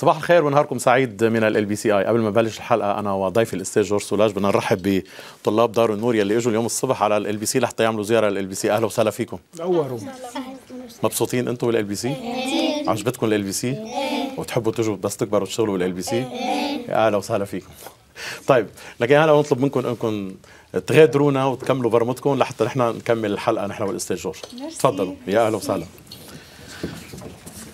صباح الخير ونهاركم سعيد من ال بي سي اي قبل ما بلش الحلقه انا وضيفي الاستاذ جورج سولاج بدنا نرحب بطلاب دار النور يلي اجوا اليوم الصبح على ال بي سي لحتى يعملوا زياره لل بي سي اهلا وسهلا فيكم نوروا مبسوطين انتم بال بي سي عجبتكم ال بي سي وتحبوا تجوا بس تكبروا تشتغلوا بال بي سي اهلا وسهلا فيكم طيب لكن هلا بنطلب منكم انكم تغادرونا وتكملوا برمتكم لحتى نحن نكمل الحلقه نحن والاستاذ جورج تفضلوا يا اهلا وسهلا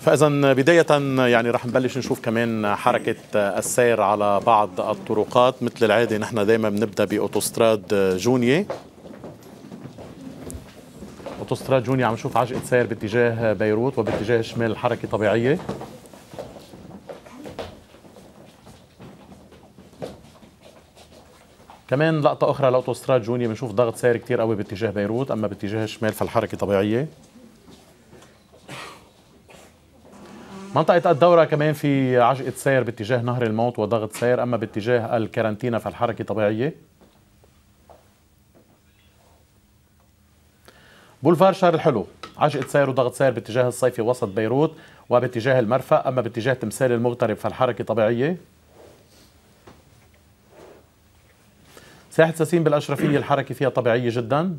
فاذا بدايه يعني رح نبلش نشوف كمان حركه السير على بعض الطرقات مثل العاده نحن دائما بنبدا باوتوستراد جونيه اوتوستراد جونيا عم نشوف عجقه سير باتجاه بيروت وباتجاه شمال الحركة طبيعيه كمان لقطة أخرى لأوتوستراد جونيا بنشوف ضغط سير كتير قوي باتجاه بيروت أما باتجاه الشمال فالحركة طبيعية منطقة الدورة كمان في عجقة سير باتجاه نهر الموت وضغط سير أما باتجاه الكارنتينا فالحركة طبيعية بولفار شهر الحلو عجقة سير وضغط سير باتجاه الصيفي وسط بيروت وباتجاه المرفأ أما باتجاه تمثال المغترب فالحركة طبيعية ساحة ساسين بالأشرفية الحركة فيها طبيعية جداً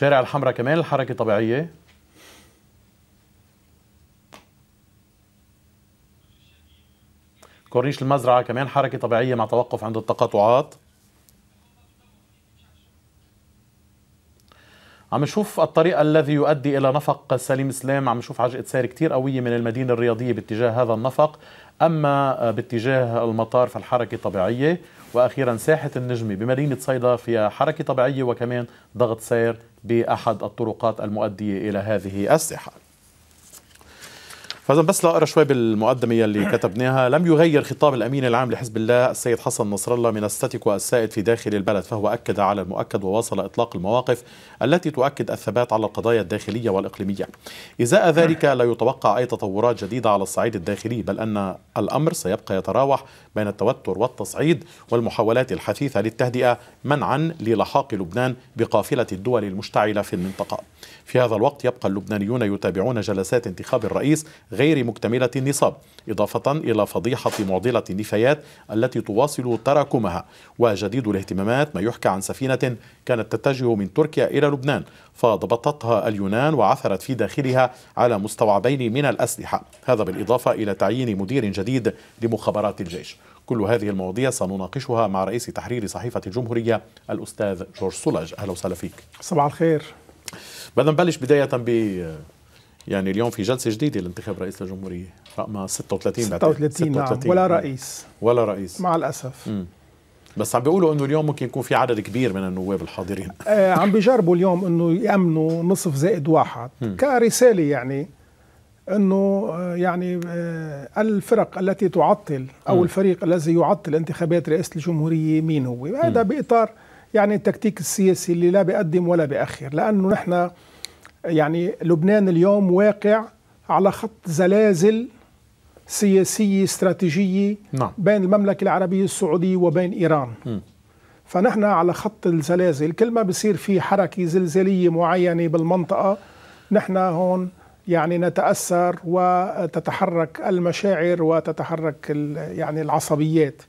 شارع الحمراء كمان الحركة طبيعية كورنيش المزرعة كمان حركة طبيعية مع توقف عند التقاطعات عم نشوف الطريق الذي يؤدي الى نفق سليم سلام عم نشوف عجقه سير كثير قويه من المدينه الرياضيه باتجاه هذا النفق اما باتجاه المطار فالحركه طبيعيه وأخيرا ساحة النجمة بمدينة صيدا فيها حركة طبيعية وكمان ضغط سير بأحد الطرقات المؤدية إلى هذه الساحة فإذا بس لأقرأ شوي بالمقدمة اللي كتبناها لم يغير خطاب الأمين العام لحزب الله السيد حسن نصر الله من الستاتيكو السائد في داخل البلد فهو أكد على المؤكد وواصل إطلاق المواقف التي تؤكد الثبات على القضايا الداخلية والإقليمية إزاء ذلك لا يتوقع أي تطورات جديدة على الصعيد الداخلي بل أن الأمر سيبقى يتراوح بين التوتر والتصعيد والمحاولات الحثيثة للتهدئة منعا للحاق لبنان بقافلة الدول المشتعلة في المنطقة في هذا الوقت يبقى اللبنانيون يتابعون جلسات انتخاب الرئيس غير مكتملة النصاب إضافة إلى فضيحة معضلة النفايات التي تواصل تراكمها وجديد الاهتمامات ما يحكى عن سفينة كانت تتجه من تركيا إلى لبنان فضبطتها اليونان وعثرت في داخلها على مستوعبين من الأسلحة هذا بالإضافة إلى تعيين مدير جديد لمخابرات الجيش كل هذه المواضيع سنناقشها مع رئيس تحرير صحيفة الجمهورية الأستاذ جورج سولاج أهلا وسهلا فيك صباح الخير بدنا نبلش بداية ب يعني اليوم في جلسة جديدة لانتخاب رئيس الجمهورية رقمها 36 بعد 36 نعم 36. ولا رئيس ولا رئيس مع الأسف م. بس عم بيقولوا انه اليوم ممكن يكون في عدد كبير من النواب الحاضرين آه عم بيجربوا اليوم انه يامنوا نصف زائد واحد م. كرساله يعني انه آه، يعني آه، الفرق التي تعطل او م. الفريق الذي يعطل انتخابات رئاسه الجمهوريه مين هو؟ هذا باطار يعني التكتيك السياسي اللي لا بيقدم ولا بيأخر لأنه نحن يعني لبنان اليوم واقع على خط زلازل سياسية استراتيجية نعم. بين المملكة العربية السعودية وبين إيران م. فنحن على خط الزلازل كل ما بصير في حركة زلزالية معينة بالمنطقة نحن هون يعني نتأثر وتتحرك المشاعر وتتحرك يعني العصبيات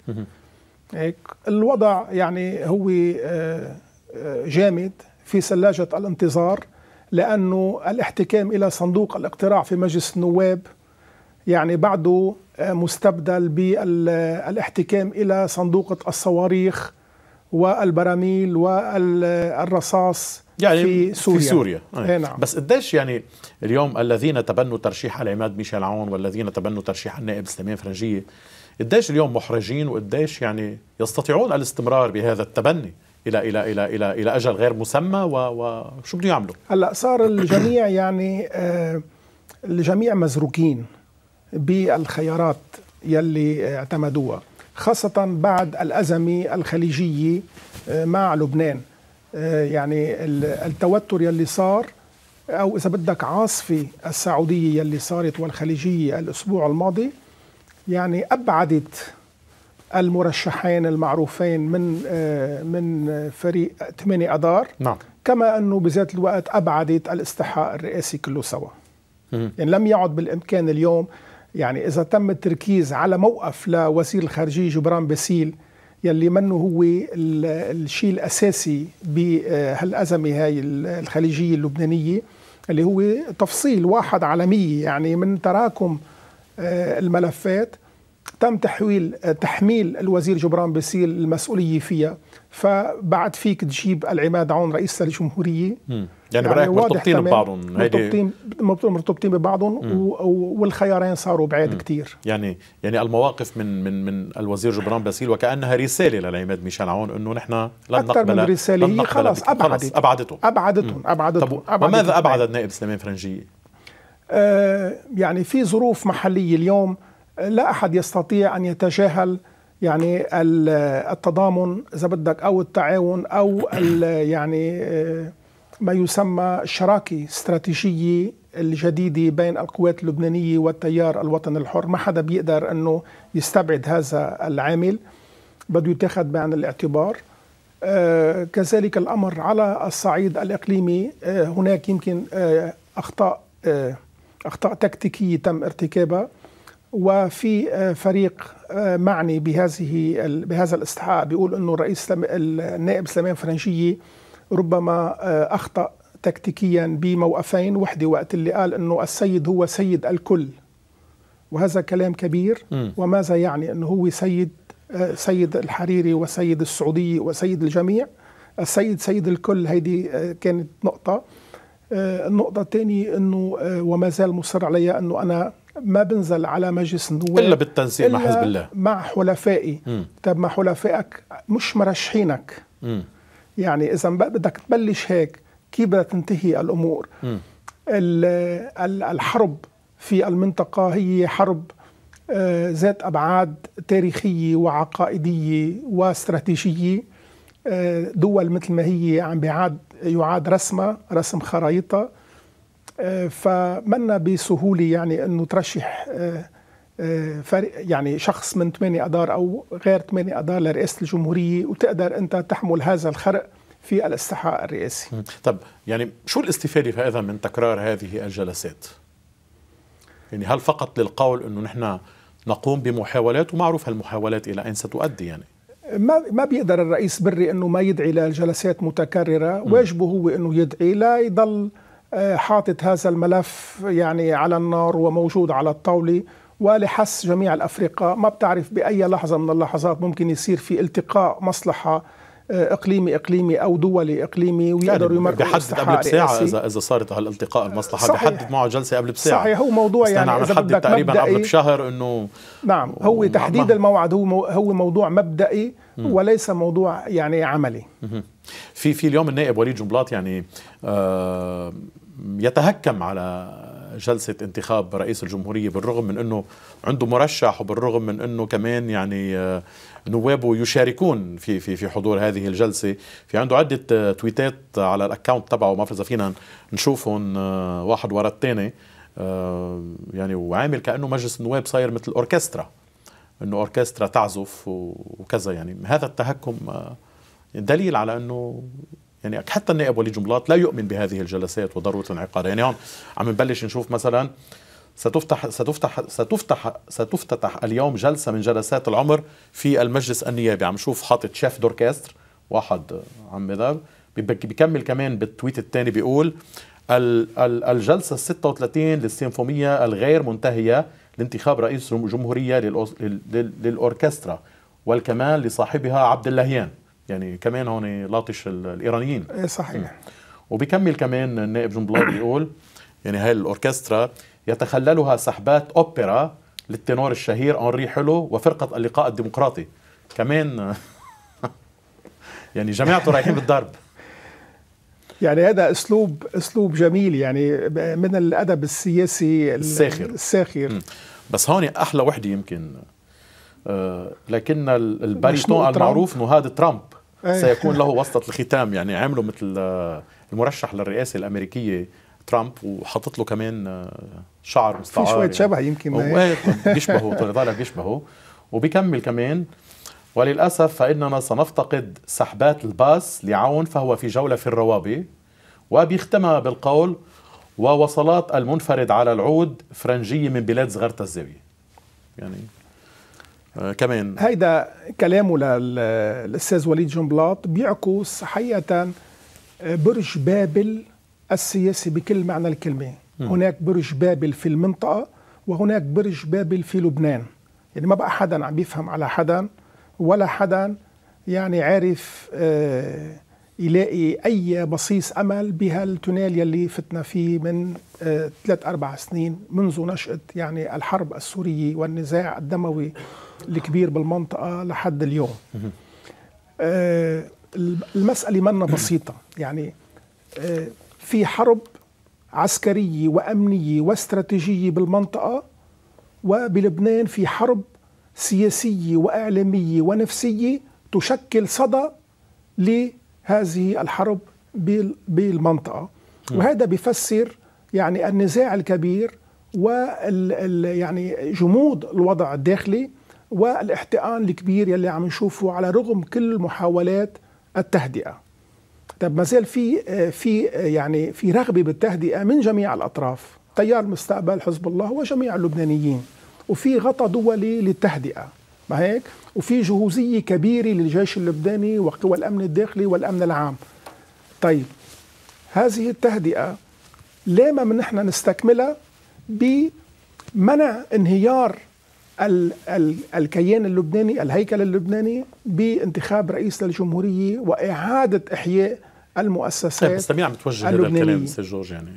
الوضع يعني هو آه، آه، جامد في ثلاجة الانتظار لأنه الاحتكام إلى صندوق الاقتراع في مجلس النواب يعني بعده آه، مستبدل بالاحتكام إلى صندوقة الصواريخ والبراميل والرصاص يعني في سوريا, في سوريا. أي. نعم. بس قديش يعني اليوم الذين تبنوا ترشيح العماد ميشيل عون والذين تبنوا ترشيح النائب سليمان فرنجيه قديش اليوم محرجين وقديش يعني يستطيعون الاستمرار بهذا التبني الى الى الى الى الى اجل غير مسمى وشو بده يعملوا؟ هلا صار الجميع يعني آه الجميع مزروكين بالخيارات يلي اعتمدوها خاصة بعد الأزمة الخليجية آه، مع لبنان آه، يعني التوتر يلي صار أو إذا بدك عاصفة السعودية يلي صارت والخليجية الأسبوع الماضي يعني أبعدت المرشحين المعروفين من آه، من فريق 8 اذار نعم كما انه بذات الوقت ابعدت الاستحقاق الرئاسي كله سوا مم. يعني لم يعد بالامكان اليوم يعني اذا تم التركيز على موقف لوزير الخارجيه جبران باسيل يلي منه هو الشيء الاساسي بهالازمه آه، هاي الخليجيه اللبنانيه اللي هو تفصيل واحد عالميه يعني من تراكم آه، الملفات تم تحويل آه، تحميل الوزير جبران باسيل المسؤوليه فيها فبعد فيك تجيب العماد عون رئيس الجمهوريه يعني, يعني برايك مرتبطين ببعضهم مرتبطين مرتبطين ببعضهم والخيارين صاروا بعيد كثير يعني يعني المواقف من من من الوزير جبران باسيل وكانها رساله للعماد ميشيل عون انه نحن لن نقبل من رساله هي خلص ابعدت ابعدتهم ابعدتهم ابعدتهم طب وماذا ابعد النائب سليمان فرنجيه؟ آه يعني في ظروف محليه اليوم لا احد يستطيع ان يتجاهل يعني التضامن اذا بدك او التعاون او يعني آه، ما يسمى الشراكه استراتيجيه الجديده بين القوات اللبنانيه والتيار الوطني الحر، ما حدا بيقدر انه يستبعد هذا العامل بده يتاخذ بعين الاعتبار. آه، كذلك الامر على الصعيد الاقليمي آه، هناك يمكن اخطاء اخطاء تكتيكيه تم ارتكابها وفي آه، فريق آه، معني بهذه بهذا الاستحقاق بيقول انه الرئيس النائب سليمان فرنجيه ربما آه، اخطا تكتيكيا بموقفين وحده وقت اللي قال انه السيد هو سيد الكل وهذا كلام كبير وماذا يعني انه هو سيد سيد الحريري وسيد السعوديه وسيد الجميع السيد سيد الكل هيدي كانت نقطه النقطه الثانيه انه وما زال مصر عليها انه انا ما بنزل على مجلس النواب الا بالتنسيق إلا مع حزب الله مع حلفائي طيب مع ما حلفائك مش مرشحينك م. يعني اذا بدك تبلش هيك كيف بدها تنتهي الامور الحرب في المنطقه هي حرب آه، ذات ابعاد تاريخيه وعقائديه واستراتيجيه آه، دول مثل ما هي عم بيعاد يعاد رسمها رسم خرائطها آه، فمنا بسهوله يعني انه ترشح آه، آه، فريق يعني شخص من 8 اذار او غير 8 اذار لرئاسه الجمهوريه وتقدر انت تحمل هذا الخرق في الاستحقاق الرئاسي. طب يعني شو الاستفاده فإذا من تكرار هذه الجلسات؟ يعني هل فقط للقول انه نحن نقوم بمحاولات ومعروف هالمحاولات الى اين ستؤدي يعني؟ ما ما بيقدر الرئيس بري انه ما يدعي لجلسات متكرره، واجبه هو انه يدعي لا يضل آه، حاطط هذا الملف يعني على النار وموجود على الطاولة ولحس جميع الأفرقاء ما بتعرف بأي لحظة من اللحظات ممكن يصير في التقاء مصلحة آه، اقليمي اقليمي او دولي اقليمي ويقدروا يعني يمرقوا بيحدد قبل بساعه رئاسي. اذا اذا صارت هالالتقاء المصلحه صحيح. بيحدد معه جلسه قبل بساعه صحيح هو موضوع يعني عم نحدد تقريبا مبدئي. قبل بشهر انه نعم هو تحديد ما. الموعد هو هو موضوع مبدئي م. وليس موضوع يعني عملي م. في في اليوم النائب وليد جنبلاط يعني آه يتهكم على جلسة انتخاب رئيس الجمهورية بالرغم من أنه عنده مرشح وبالرغم من أنه كمان يعني آه، نوابه يشاركون في في في حضور هذه الجلسة في عنده عدة آه، تويتات على الأكاونت تبعه ما إذا فينا نشوفهم آه، واحد ورا الثاني يعني وعامل كأنه مجلس النواب صاير مثل أوركسترا أنه أوركسترا تعزف وكذا يعني هذا التهكم دليل على أنه يعني حتى النائب ولي جملات لا يؤمن بهذه الجلسات وضروره انعقادها يعني هون عم نبلش نشوف مثلا ستفتح ستفتح ستفتح ستفتتح اليوم جلسه من جلسات العمر في المجلس النيابي عم نشوف حاطط شيف دوركستر واحد عم بيكمل كمان بالتويت الثاني بيقول الجلسه ال 36 للسيمفونيه الغير منتهيه لانتخاب رئيس جمهوريه للأوركسترا والكمان لصاحبها عبد اللهيان يعني كمان هون لاطش الايرانيين ايه صحيح وبيكمل كمان النائب جنبلاط بيقول يعني هاي الاوركسترا يتخللها سحبات اوبرا للتنور الشهير انري حلو وفرقه اللقاء الديمقراطي كمان يعني جماعته رايحين بالضرب يعني هذا اسلوب اسلوب جميل يعني من الادب السياسي الساخر الساخر بس هون احلى وحده يمكن آه، لكن الباريتون المعروف هذا ترامب إيه. سيكون له وسطة الختام يعني عملوا مثل المرشح للرئاسة الأمريكية ترامب وحطت له كمان آه، شعر مستعار في شوية يعني. شبه يمكن إيه. إيه، طيب، بيشبهه طيب، طالع بيشبهه وبيكمل كمان وللأسف فإننا سنفتقد سحبات الباس لعون فهو في جولة في الروابي وبيختمها بالقول ووصلات المنفرد على العود فرنجية من بلاد صغيرة الزاوية يعني آه، كمان هيدا كلامه للاستاذ وليد جنبلاط بيعكس حقيقه آه، برج بابل السياسي بكل معنى الكلمه م. هناك برج بابل في المنطقه وهناك برج بابل في لبنان يعني ما بقى حدا عم بيفهم على حدا ولا حدا يعني عارف آه، يلاقي اي بصيص امل بهالتونيل يلي فتنا فيه من ثلاث اربع سنين منذ نشاه يعني الحرب السوريه والنزاع الدموي الكبير بالمنطقه لحد اليوم آه، المساله منا بسيطه يعني آه، في حرب عسكريه وامنيه واستراتيجيه بالمنطقه وبلبنان في حرب سياسيه واعلاميه ونفسيه تشكل صدى لهذه الحرب بالمنطقه وهذا بفسر يعني النزاع الكبير وال يعني جمود الوضع الداخلي والاحتقان الكبير يلي عم نشوفه على رغم كل محاولات التهدئه طب ما زال في في يعني في رغبه بالتهدئه من جميع الاطراف تيار مستقبل حزب الله وجميع اللبنانيين وفي غطاء دولي للتهدئه ما هيك وفي جهوزيه كبيره للجيش اللبناني وقوى الامن الداخلي والامن العام طيب هذه التهدئه ليه ما نحن نستكملها بمنع انهيار الكيان اللبناني الهيكل اللبناني بانتخاب رئيس للجمهورية وإعادة إحياء المؤسسات طيب بس لمين عم توجه هذا الكلام سي جورج يعني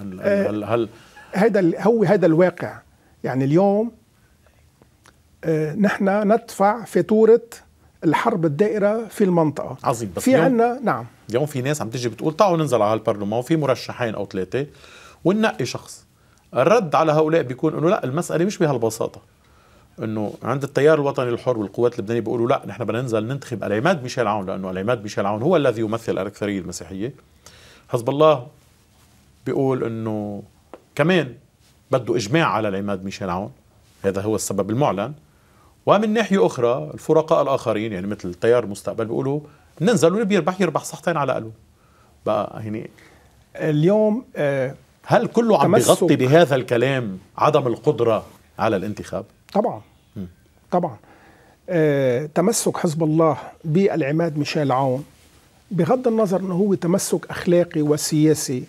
هل هل آه، هل هذا هو هذا الواقع يعني اليوم آه، نحن ندفع فاتورة الحرب الدائرة في المنطقة عظيم بس في عنا نعم اليوم في ناس عم تيجي بتقول تعالوا ننزل على البرلمان وفي مرشحين أو ثلاثة وننقي شخص الرد على هؤلاء بيكون انه لا المساله مش بهالبساطه انه عند التيار الوطني الحر والقوات اللبنانيه بيقولوا لا نحن بدنا ننزل ننتخب العماد ميشيل عون لانه العماد ميشيل عون هو الذي يمثل الاكثريه المسيحيه حزب الله بيقول انه كمان بده اجماع على العماد ميشيل عون هذا هو السبب المعلن ومن ناحيه اخرى الفرقاء الاخرين يعني مثل تيار المستقبل بيقولوا ننزل واللي بيربح يربح صحتين على قلو بقى هني اليوم آه، هل كله عم بيغطي بهذا الكلام عدم القدره على الانتخاب؟ طبعا طبعا آه، تمسك حزب الله بالعماد ميشيل عون بغض النظر انه هو تمسك اخلاقي وسياسي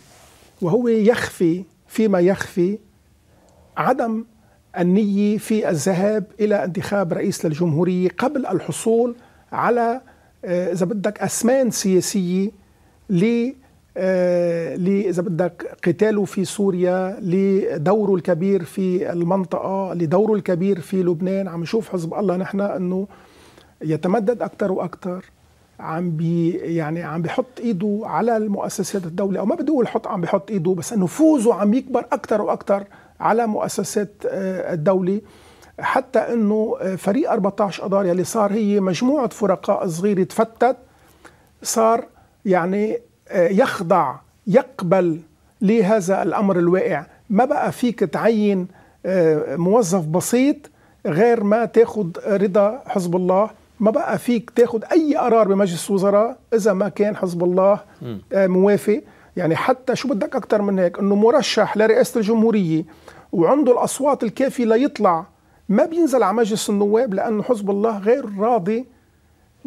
وهو يخفي فيما يخفي عدم النية في الذهاب إلى انتخاب رئيس للجمهورية قبل الحصول على آه، إذا بدك أسمان سياسية آه، اذا بدك قتاله في سوريا لدوره الكبير في المنطقه لدوره الكبير في لبنان عم نشوف حزب الله نحن انه يتمدد اكثر واكثر عم بي يعني عم بحط ايده على المؤسسات الدوله او ما بدي اقول حط عم بحط ايده بس نفوذه عم يكبر اكثر واكثر على مؤسسات آه، الدوله حتى انه آه، فريق 14 اذار يلي صار هي مجموعه فرقاء صغيره تفتت صار يعني يخضع يقبل لهذا الامر الواقع ما بقى فيك تعين آه، موظف بسيط غير ما تاخد رضا حزب الله ما بقى فيك تاخد اي قرار بمجلس الوزراء اذا ما كان حزب الله آه، موافق يعني حتى شو بدك اكثر من هيك انه مرشح لرئاسه الجمهوريه وعنده الاصوات الكافيه ليطلع ما بينزل على مجلس النواب لانه حزب الله غير راضي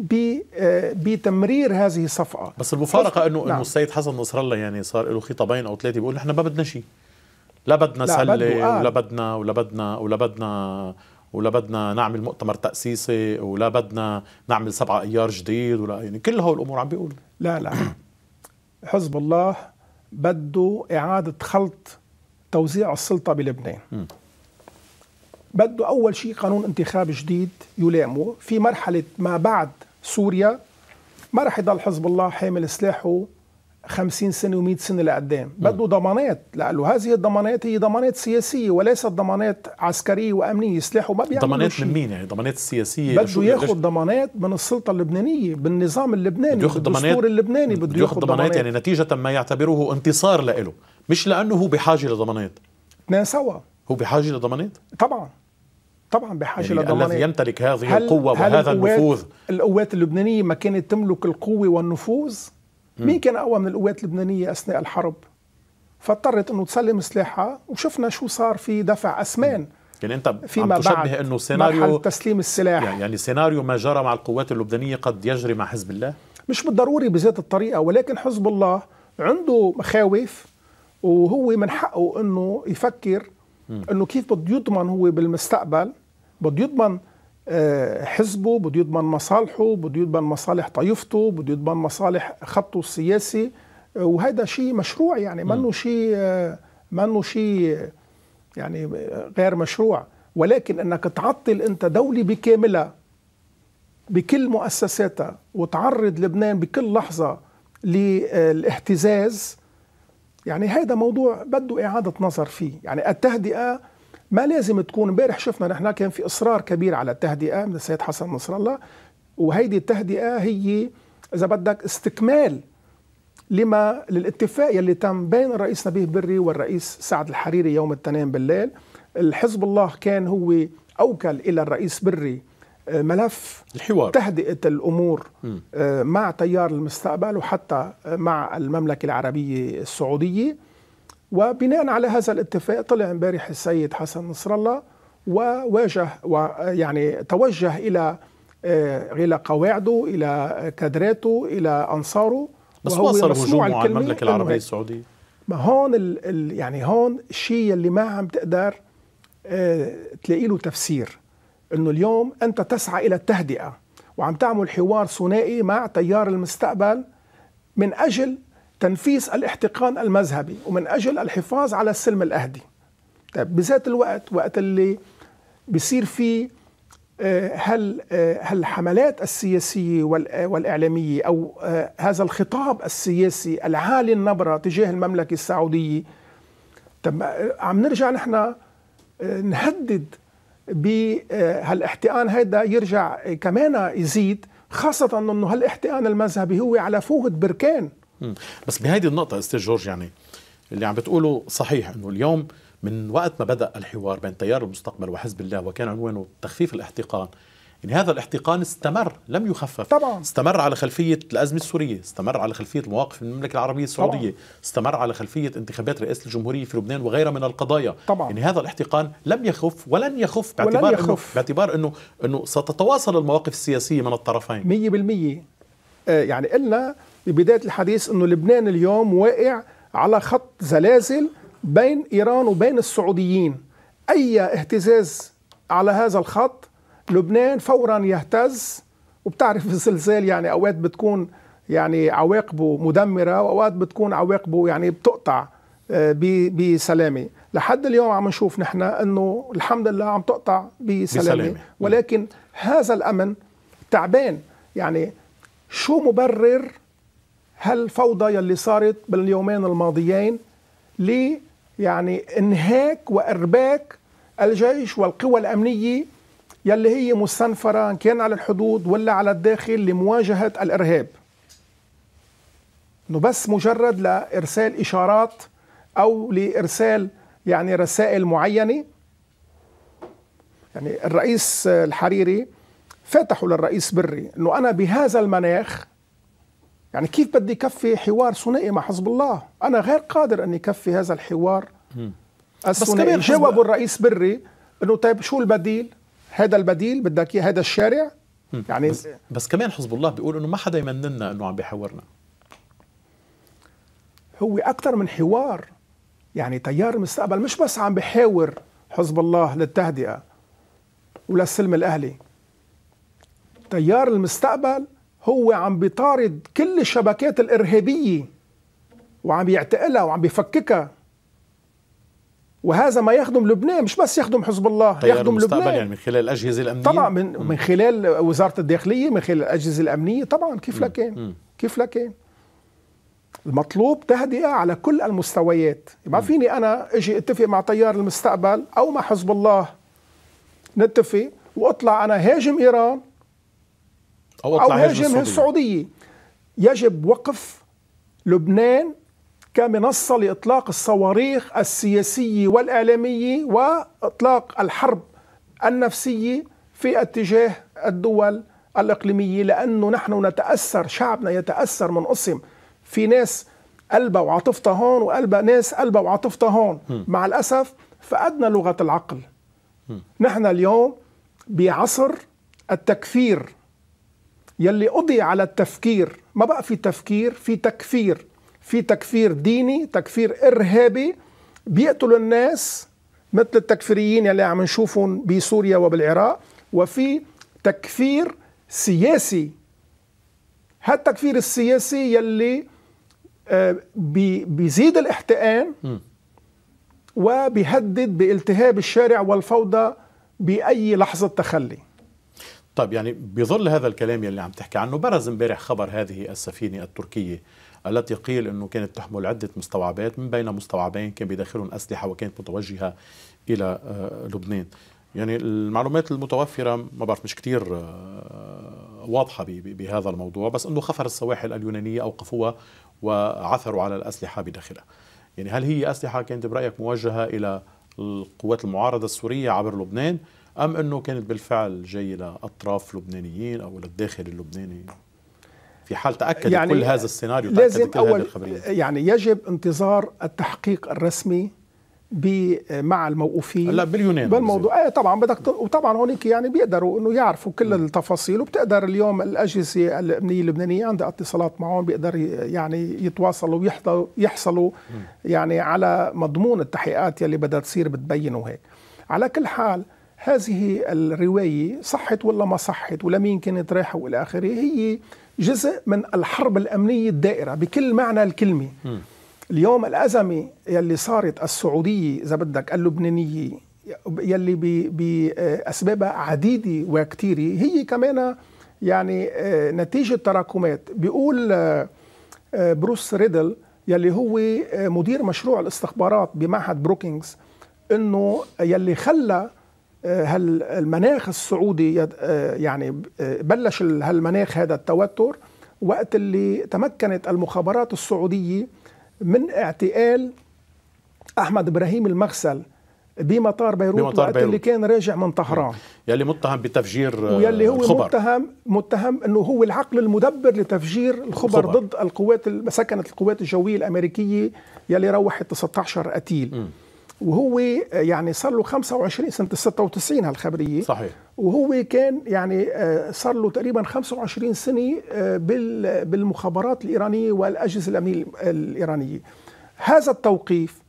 آه، بتمرير هذه الصفقه بس المفارقه انه نعم. انه السيد حسن نصر الله يعني صار له خطابين او ثلاثه بيقول نحن ما بدنا شيء لا بدنا سله آه. ولا بدنا ولا بدنا ولا بدنا ولا بدنا نعمل مؤتمر تاسيسي ولا بدنا نعمل سبعة ايار جديد ولا يعني كل هول الامور عم بيقولوا لا لا حزب الله بده اعاده خلط توزيع السلطه بلبنان بده اول شيء قانون انتخاب جديد يلامه في مرحله ما بعد سوريا ما رح يضل حزب الله حامل سلاحه 50 سنه و100 سنه لقدام بده ضمانات لانه هذه الضمانات هي ضمانات سياسيه وليست ضمانات عسكريه وامنيه سلاحه ما بيعمل ضمانات من مين يعني ضمانات سياسيه بده ياخذ ضمانات من السلطه اللبنانيه بالنظام اللبناني بده ياخذ ضمانات اللبناني بده ياخذ ضمانات يعني نتيجه ما يعتبره انتصار لإله مش لانه هو بحاجه لضمانات اثنين سوا هو بحاجه لضمانات طبعا طبعا بحاجه يعني لضمان الذي يمتلك هذه القوه وهذا النفوذ القوات اللبنانيه ما كانت تملك القوه والنفوذ مين كان اقوى من القوات اللبنانيه اثناء الحرب فاضطرت انه تسلم سلاحها وشفنا شو صار في دفع اسمان يعني انت فيما عم تشبه انه سيناريو مرحله تسليم السلاح يعني-, يعني سيناريو ما جرى مع القوات اللبنانيه قد يجري مع حزب الله مش بالضروري بذات الطريقه ولكن حزب الله عنده مخاوف وهو من حقه انه يفكر انه كيف بده يضمن هو بالمستقبل بده يضمن آه، حزبه بده يضمن مصالحه بده يضمن مصالح طائفته بده يضمن مصالح خطه السياسي آه، وهذا شيء مشروع يعني منه شيء آه، منه شيء يعني غير مشروع ولكن انك تعطل انت دوله بكاملها بكل مؤسساتها وتعرض لبنان بكل لحظه للاهتزاز يعني هذا موضوع بده اعاده نظر فيه يعني التهدئه ما لازم تكون امبارح شفنا نحن كان في اصرار كبير على التهدئه من السيد حسن نصر الله وهيدي التهدئه هي اذا بدك استكمال لما للاتفاق يلي تم بين الرئيس نبيه بري والرئيس سعد الحريري يوم الاثنين بالليل الحزب الله كان هو اوكل الى الرئيس بري آه، ملف الحوار تهدئه الامور م. آه، مع تيار المستقبل وحتى آه، مع المملكه العربيه السعوديه وبناء على هذا الاتفاق طلع امبارح السيد حسن نصر الله وواجه ويعني توجه الى آه، الى قواعده الى كادراته الى انصاره بس واصل هجومه على المملكه العربيه السعوديه ما هون ال ال يعني هون الشيء اللي ما عم تقدر آه، تلاقي له تفسير انه اليوم انت تسعى الى التهدئه وعم تعمل حوار ثنائي مع تيار المستقبل من اجل تنفيس الاحتقان المذهبي ومن أجل الحفاظ على السلم الأهدي طيب بذات الوقت وقت اللي بيصير في آه، هل هالحملات آه، السياسية والإعلامية أو آه، هذا الخطاب السياسي العالي النبرة تجاه المملكة السعودية طب عم نرجع نحن نهدد بهالاحتقان هيدا يرجع كمان يزيد خاصة أنه هالاحتقان المذهبي هو على فوهة بركان بس بهذه النقطة استاذ جورج يعني اللي عم بتقوله صحيح انه اليوم من وقت ما بدأ الحوار بين تيار المستقبل وحزب الله وكان عنوانه تخفيف الاحتقان يعني هذا الاحتقان استمر لم يخفف طبعا استمر على خلفية الأزمة السورية استمر على خلفية المواقف من المملكة العربية السعودية طبعا. استمر على خلفية انتخابات رئاسة الجمهورية في لبنان وغيرها من القضايا طبعا يعني هذا الاحتقان لم يخف ولن يخف باعتبار ولن يخف. انه باعتبار انه انه ستتواصل المواقف السياسية من الطرفين 100% آه، يعني قلنا ببدايه الحديث انه لبنان اليوم واقع على خط زلازل بين ايران وبين السعوديين اي اهتزاز على هذا الخط لبنان فورا يهتز وبتعرف الزلزال يعني اوقات بتكون يعني عواقبه مدمره واوقات بتكون عواقبه يعني بتقطع آه، بسلامه لحد اليوم عم نشوف نحن انه الحمد لله عم تقطع بسلامه, بسلامة. ولكن هذا الامن تعبان يعني شو مبرر هالفوضى يلي صارت باليومين الماضيين ل يعني انهاك وارباك الجيش والقوى الامنيه يلي هي مستنفره ان كان على الحدود ولا على الداخل لمواجهه الارهاب. انه بس مجرد لارسال اشارات او لارسال يعني رسائل معينه يعني الرئيس الحريري فتحوا للرئيس بري انه انا بهذا المناخ يعني كيف بدي كفي حوار ثنائي مع حزب الله أنا غير قادر اني كفي هذا الحوار الثنائي جاوبوا الرئيس بري أنه طيب شو البديل هذا البديل بدك اياه هذا الشارع يعني بس, بس كمان حزب الله بيقول انه ما حدا يمننا انه عم بيحورنا هو اكثر من حوار يعني تيار المستقبل مش بس عم بحاور حزب الله للتهدئه وللسلم الاهلي تيار المستقبل هو عم بيطارد كل الشبكات الإرهابية وعم يعتقلها وعم بيفككها وهذا ما يخدم لبنان مش بس يخدم حزب الله يخدم لبنان يعني من خلال الأجهزة الأمنية طبعا من, من خلال وزارة الداخلية من خلال الأجهزة الأمنية طبعا كيف لكان كيف لكان المطلوب تهدئة على كل المستويات ما فيني أنا أجي أتفق مع تيار المستقبل أو مع حزب الله نتفق وأطلع أنا هاجم إيران أو, أو هاجم السعودية يجب وقف لبنان كمنصة لإطلاق الصواريخ السياسية والإعلامية وإطلاق الحرب النفسية في اتجاه الدول الإقليمية لأنه نحن نتأثر شعبنا يتأثر من قسم في ناس قلبها وعاطفتها هون وقلبها ناس قلبها وعاطفتها هون م. مع الأسف فقدنا لغة العقل م. نحن اليوم بعصر التكفير يلي قضي على التفكير ما بقى في تفكير في تكفير في تكفير ديني تكفير إرهابي بيقتلوا الناس مثل التكفيريين يلي عم نشوفهم بسوريا وبالعراق وفي تكفير سياسي هالتكفير السياسي يلي آه، بيزيد الاحتقان وبيهدد بالتهاب الشارع والفوضى بأي لحظة تخلي طيب يعني بظل هذا الكلام اللي عم تحكي عنه برز امبارح خبر هذه السفينة التركية التي قيل انه كانت تحمل عدة مستوعبات من بين مستوعبين كان بداخلهم اسلحة وكانت متوجهة الى آه، لبنان يعني المعلومات المتوفرة ما بعرف مش كثير آه، واضحة بهذا الموضوع بس انه خفر السواحل اليونانية اوقفوها وعثروا على الاسلحة بداخلها يعني هل هي اسلحة كانت برأيك موجهة الى القوات المعارضة السورية عبر لبنان أم أنه كانت بالفعل جاية لأطراف لبنانيين أو للداخل اللبناني في حال تأكد يعني كل هذا السيناريو لازم تأكد كل أول هذه الخبرية يعني يجب انتظار التحقيق الرسمي مع الموقوفين لا باليونان بالموضوع ايه طبعا بدك وطبعا هونيك يعني بيقدروا انه يعرفوا كل م. التفاصيل وبتقدر اليوم الاجهزه الامنيه اللبنانيه عندها اتصالات معهم بيقدر يعني يتواصلوا ويحضروا يحصلوا م. يعني على مضمون التحقيقات يلي بدها تصير بتبين وهيك على كل حال هذه الرواية صحت ولا ما صحت ولمين كانت رايحة وإلى آخره هي جزء من الحرب الأمنية الدائرة بكل معنى الكلمة اليوم الأزمة يلي صارت السعودية إذا بدك اللبنانية يلي بأسبابها عديدة وكثيره هي كمان يعني آه، نتيجة تراكمات بيقول آه، آه، بروس ريدل يلي هو مدير مشروع الاستخبارات بمعهد بروكينجز انه يلي خلى هل المناخ السعودي آه، يعني آه، بلش هالمناخ هذا التوتر وقت اللي تمكنت المخابرات السعودية من اعتقال أحمد إبراهيم المغسل بمطار بيروت بمطار بيروت. اللي كان راجع من طهران يلي متهم بتفجير آه، ويلي هو الخبر. متهم متهم انه هو العقل المدبر لتفجير الخبر, الخبر. ضد القوات سكنت القوات الجويه الامريكيه يلي روحت 19 قتيل م. وهو يعني صار له 25 سنه 96 هالخبريه صحيح وهو كان يعني آه، صار له تقريبا 25 سنه آه، بالمخابرات الايرانيه والاجهزه الامنيه الايرانيه هذا التوقيف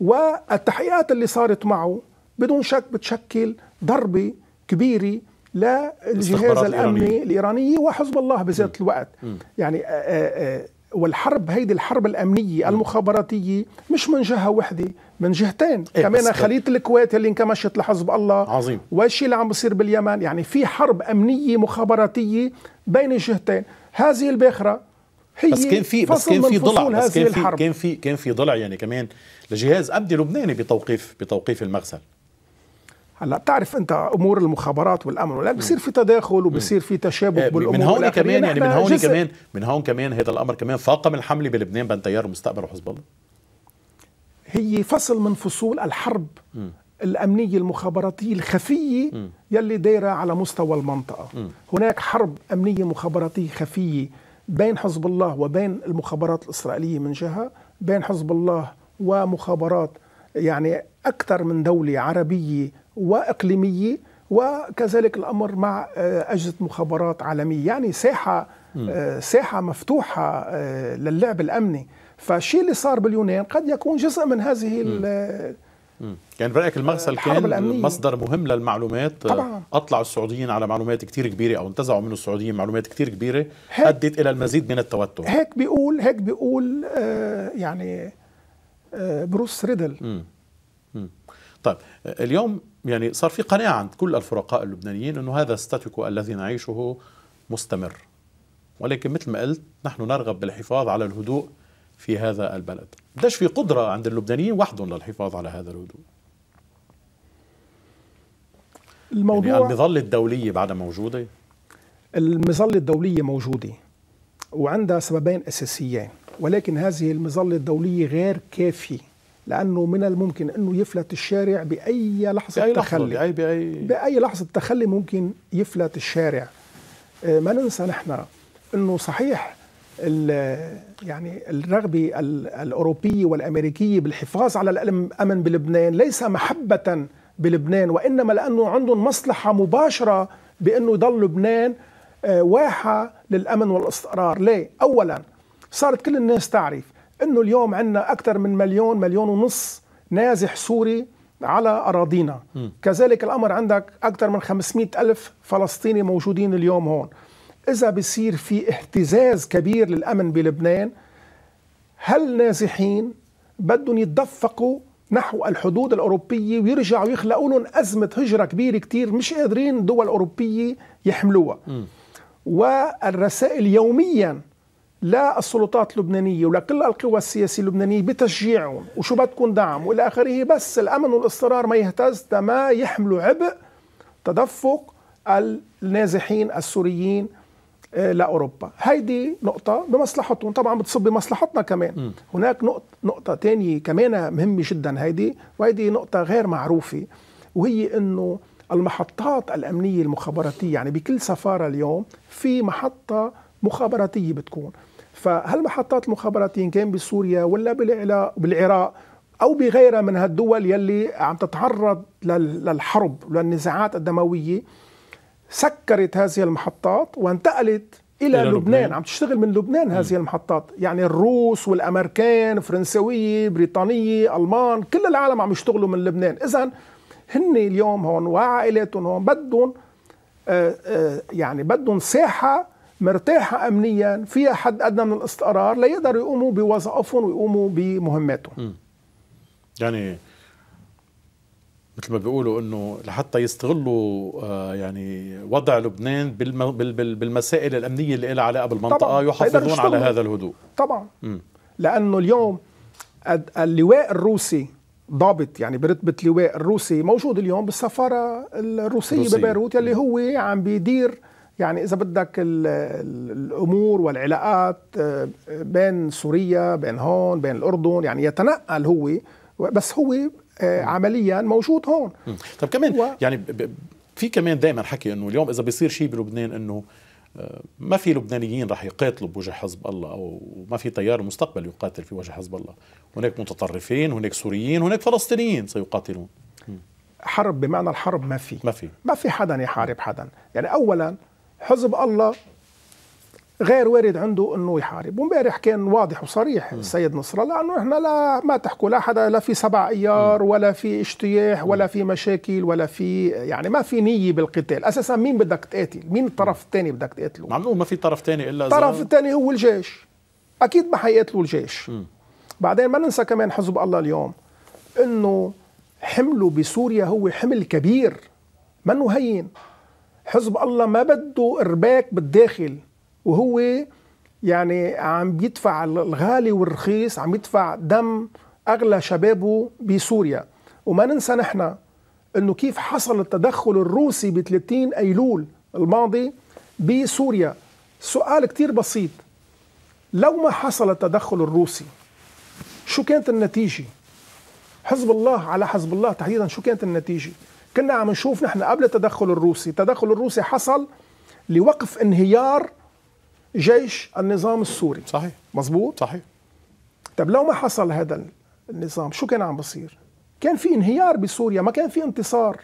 والتحقيقات اللي صارت معه بدون شك بتشكل ضربه كبيره للجهاز الامني الإيرانية. الايراني وحزب الله بذات الوقت م. يعني آآ آه، آآ والحرب هيدي الحرب الأمنية المخابراتية مش من جهة وحدة من جهتين إيه كمان خليط الكويت اللي انكمشت لحزب الله عظيم والشيء اللي عم بصير باليمن يعني في حرب أمنية مخابراتية بين الجهتين هذه الباخرة هي بس كان في بس كان في ضلع بس كان في كان في كان في ضلع يعني كمان لجهاز أبدي لبناني بتوقيف بتوقيف المغسل هلا بتعرف انت امور المخابرات والامن ولا بصير في تداخل وبصير في تشابك إيه، بالامور من هون كمان يعني من هون كمان من هون كمان هذا الامر كمان فاقم الحمله بلبنان بين تيار المستقبل وحزب الله هي فصل من فصول الحرب م. الأمنية المخابراتية الخفية م. يلي دايرة على مستوى المنطقة م. هناك حرب أمنية مخابراتية خفية بين حزب الله وبين المخابرات الإسرائيلية من جهة بين حزب الله ومخابرات يعني أكثر من دولة عربية واقليميه وكذلك الامر مع آه، اجهزه مخابرات عالميه يعني ساحه آه، ساحه مفتوحه آه، للعب الامني فالشيء اللي صار باليونان قد يكون جزء من هذه يعني برايك المغسل كان الأمنية. مصدر مهم للمعلومات طبعا أطلع السعوديين على معلومات كثير كبيره او انتزعوا من السعوديين معلومات كثير كبيره ادت الى المزيد من التوتر هيك بيقول هيك بيقول يعني بروس ريدل م. طيب اليوم يعني صار في قناعة عند كل الفرقاء اللبنانيين أنه هذا الستاتيكو الذي نعيشه مستمر ولكن مثل ما قلت نحن نرغب بالحفاظ على الهدوء في هذا البلد بداش في قدرة عند اللبنانيين وحدهم للحفاظ على هذا الهدوء الموضوع يعني المظلة الدولية بعدها موجودة المظلة الدولية موجودة وعندها سببين أساسيين ولكن هذه المظلة الدولية غير كافية لانه من الممكن انه يفلت الشارع باي لحظه بأي تخلي لحظة. بأي, بأي, باي لحظه تخلي ممكن يفلت الشارع آه، ما ننسى نحن انه صحيح يعني الرغبه الاوروبيه والامريكيه بالحفاظ على الامن بلبنان ليس محبه بلبنان وانما لانه عندهم مصلحه مباشره بانه يضل لبنان آه، واحه للامن والاستقرار، ليه؟ اولا صارت كل الناس تعرف انه اليوم عندنا اكثر من مليون مليون ونص نازح سوري على اراضينا م. كذلك الامر عندك اكثر من 500 الف فلسطيني موجودين اليوم هون اذا بصير في اهتزاز كبير للامن بلبنان هل نازحين بدهم يتدفقوا نحو الحدود الأوروبية ويرجعوا يخلقوا لهم أزمة هجرة كبيرة كتير مش قادرين دول أوروبية يحملوها م. والرسائل يومياً لا السلطات اللبنانية ولا كل القوى السياسية اللبنانية بتشجيعهم وشو بدكم دعم وإلى آخره بس الأمن والاستقرار ما يهتز ما يحملوا عبء تدفق النازحين السوريين آه، لاوروبا هيدي نقطه بمصلحتهم طبعا بتصب بمصلحتنا كمان م. هناك نقطه نقطه ثانيه كمان مهمه جدا هيدي وهيدي نقطه غير معروفه وهي انه المحطات الامنيه المخابراتيه يعني بكل سفاره اليوم في محطه مخابراتيه بتكون فهل محطات المخابرات إن كان بسوريا ولا بالعراق أو بغيرها من هالدول يلي عم تتعرض للحرب وللنزاعات الدموية سكرت هذه المحطات وانتقلت الى, إلى لبنان. لبنان عم تشتغل من لبنان هذه م. المحطات يعني الروس والامريكان فرنسويه بريطانيه المان كل العالم عم يشتغلوا من لبنان اذا هن اليوم هون وعائلاتهم هون بدهم آه، آه، يعني بدهم ساحه مرتاحة أمنيا فيها حد أدنى من الاستقرار لا يقوموا بوظائفهم ويقوموا بمهماتهم يعني مثل ما بيقولوا انه لحتى يستغلوا آه يعني وضع لبنان بالم... بال... بالمسائل الامنيه اللي لها علاقه بالمنطقه طبعاً. يحافظون على هذا الهدوء طبعا م. لانه اليوم اللواء الروسي ضابط يعني برتبة لواء الروسي موجود اليوم بالسفارة الروسية روسية. ببيروت يلي هو عم بيدير يعني إذا بدك الأمور والعلاقات آه، بين سوريا بين هون بين الأردن يعني يتنقل هو بس هو آه، عمليا موجود هون طب كمان و... يعني في كمان دائما حكي انه اليوم اذا بيصير شيء بلبنان انه آه، ما في لبنانيين رح يقاتلوا بوجه حزب الله او ما في تيار مستقبل يقاتل في وجه حزب الله هناك متطرفين هناك سوريين هناك فلسطينيين سيقاتلون حرب بمعنى الحرب ما في ما في ما في حدا يحارب حدا يعني اولا حزب الله غير وارد عنده انه يحارب وامبارح كان واضح وصريح م. السيد نصر الله انه احنا لا ما تحكوا لا حدا لا في سبع ايار ولا في اجتياح ولا في مشاكل ولا في يعني ما في نيه بالقتال اساسا مين بدك تقاتل مين الطرف الثاني بدك تقاتله معلوم ما في طرف ثاني الا الطرف الثاني هو الجيش اكيد ما حيقاتلوا الجيش م. بعدين ما ننسى كمان حزب الله اليوم انه حمله بسوريا هو حمل كبير منه هين حزب الله ما بده ارباك بالداخل وهو يعني عم بيدفع الغالي والرخيص عم يدفع دم اغلى شبابه بسوريا وما ننسى نحن انه كيف حصل التدخل الروسي ب 30 ايلول الماضي بسوريا سؤال كتير بسيط لو ما حصل التدخل الروسي شو كانت النتيجه حزب الله على حزب الله تحديدا شو كانت النتيجه كنا عم نشوف نحن قبل التدخل الروسي التدخل الروسي حصل لوقف انهيار جيش النظام السوري صحيح مزبوط صحيح طب لو ما حصل هذا النظام شو كان عم بصير كان في انهيار بسوريا ما كان في انتصار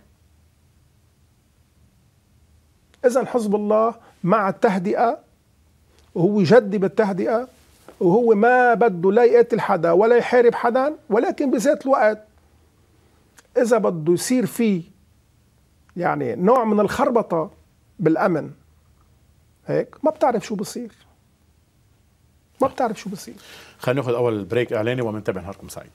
اذا حزب الله مع التهدئه وهو جدي بالتهدئه وهو ما بده لا يقاتل حدا ولا يحارب حدا ولكن بذات الوقت اذا بده يصير في يعني نوع من الخربطه بالامن هيك ما بتعرف شو بصير ما بتعرف شو بصير خلينا ناخذ اول بريك اعلاني ومنتبه نهاركم سعيد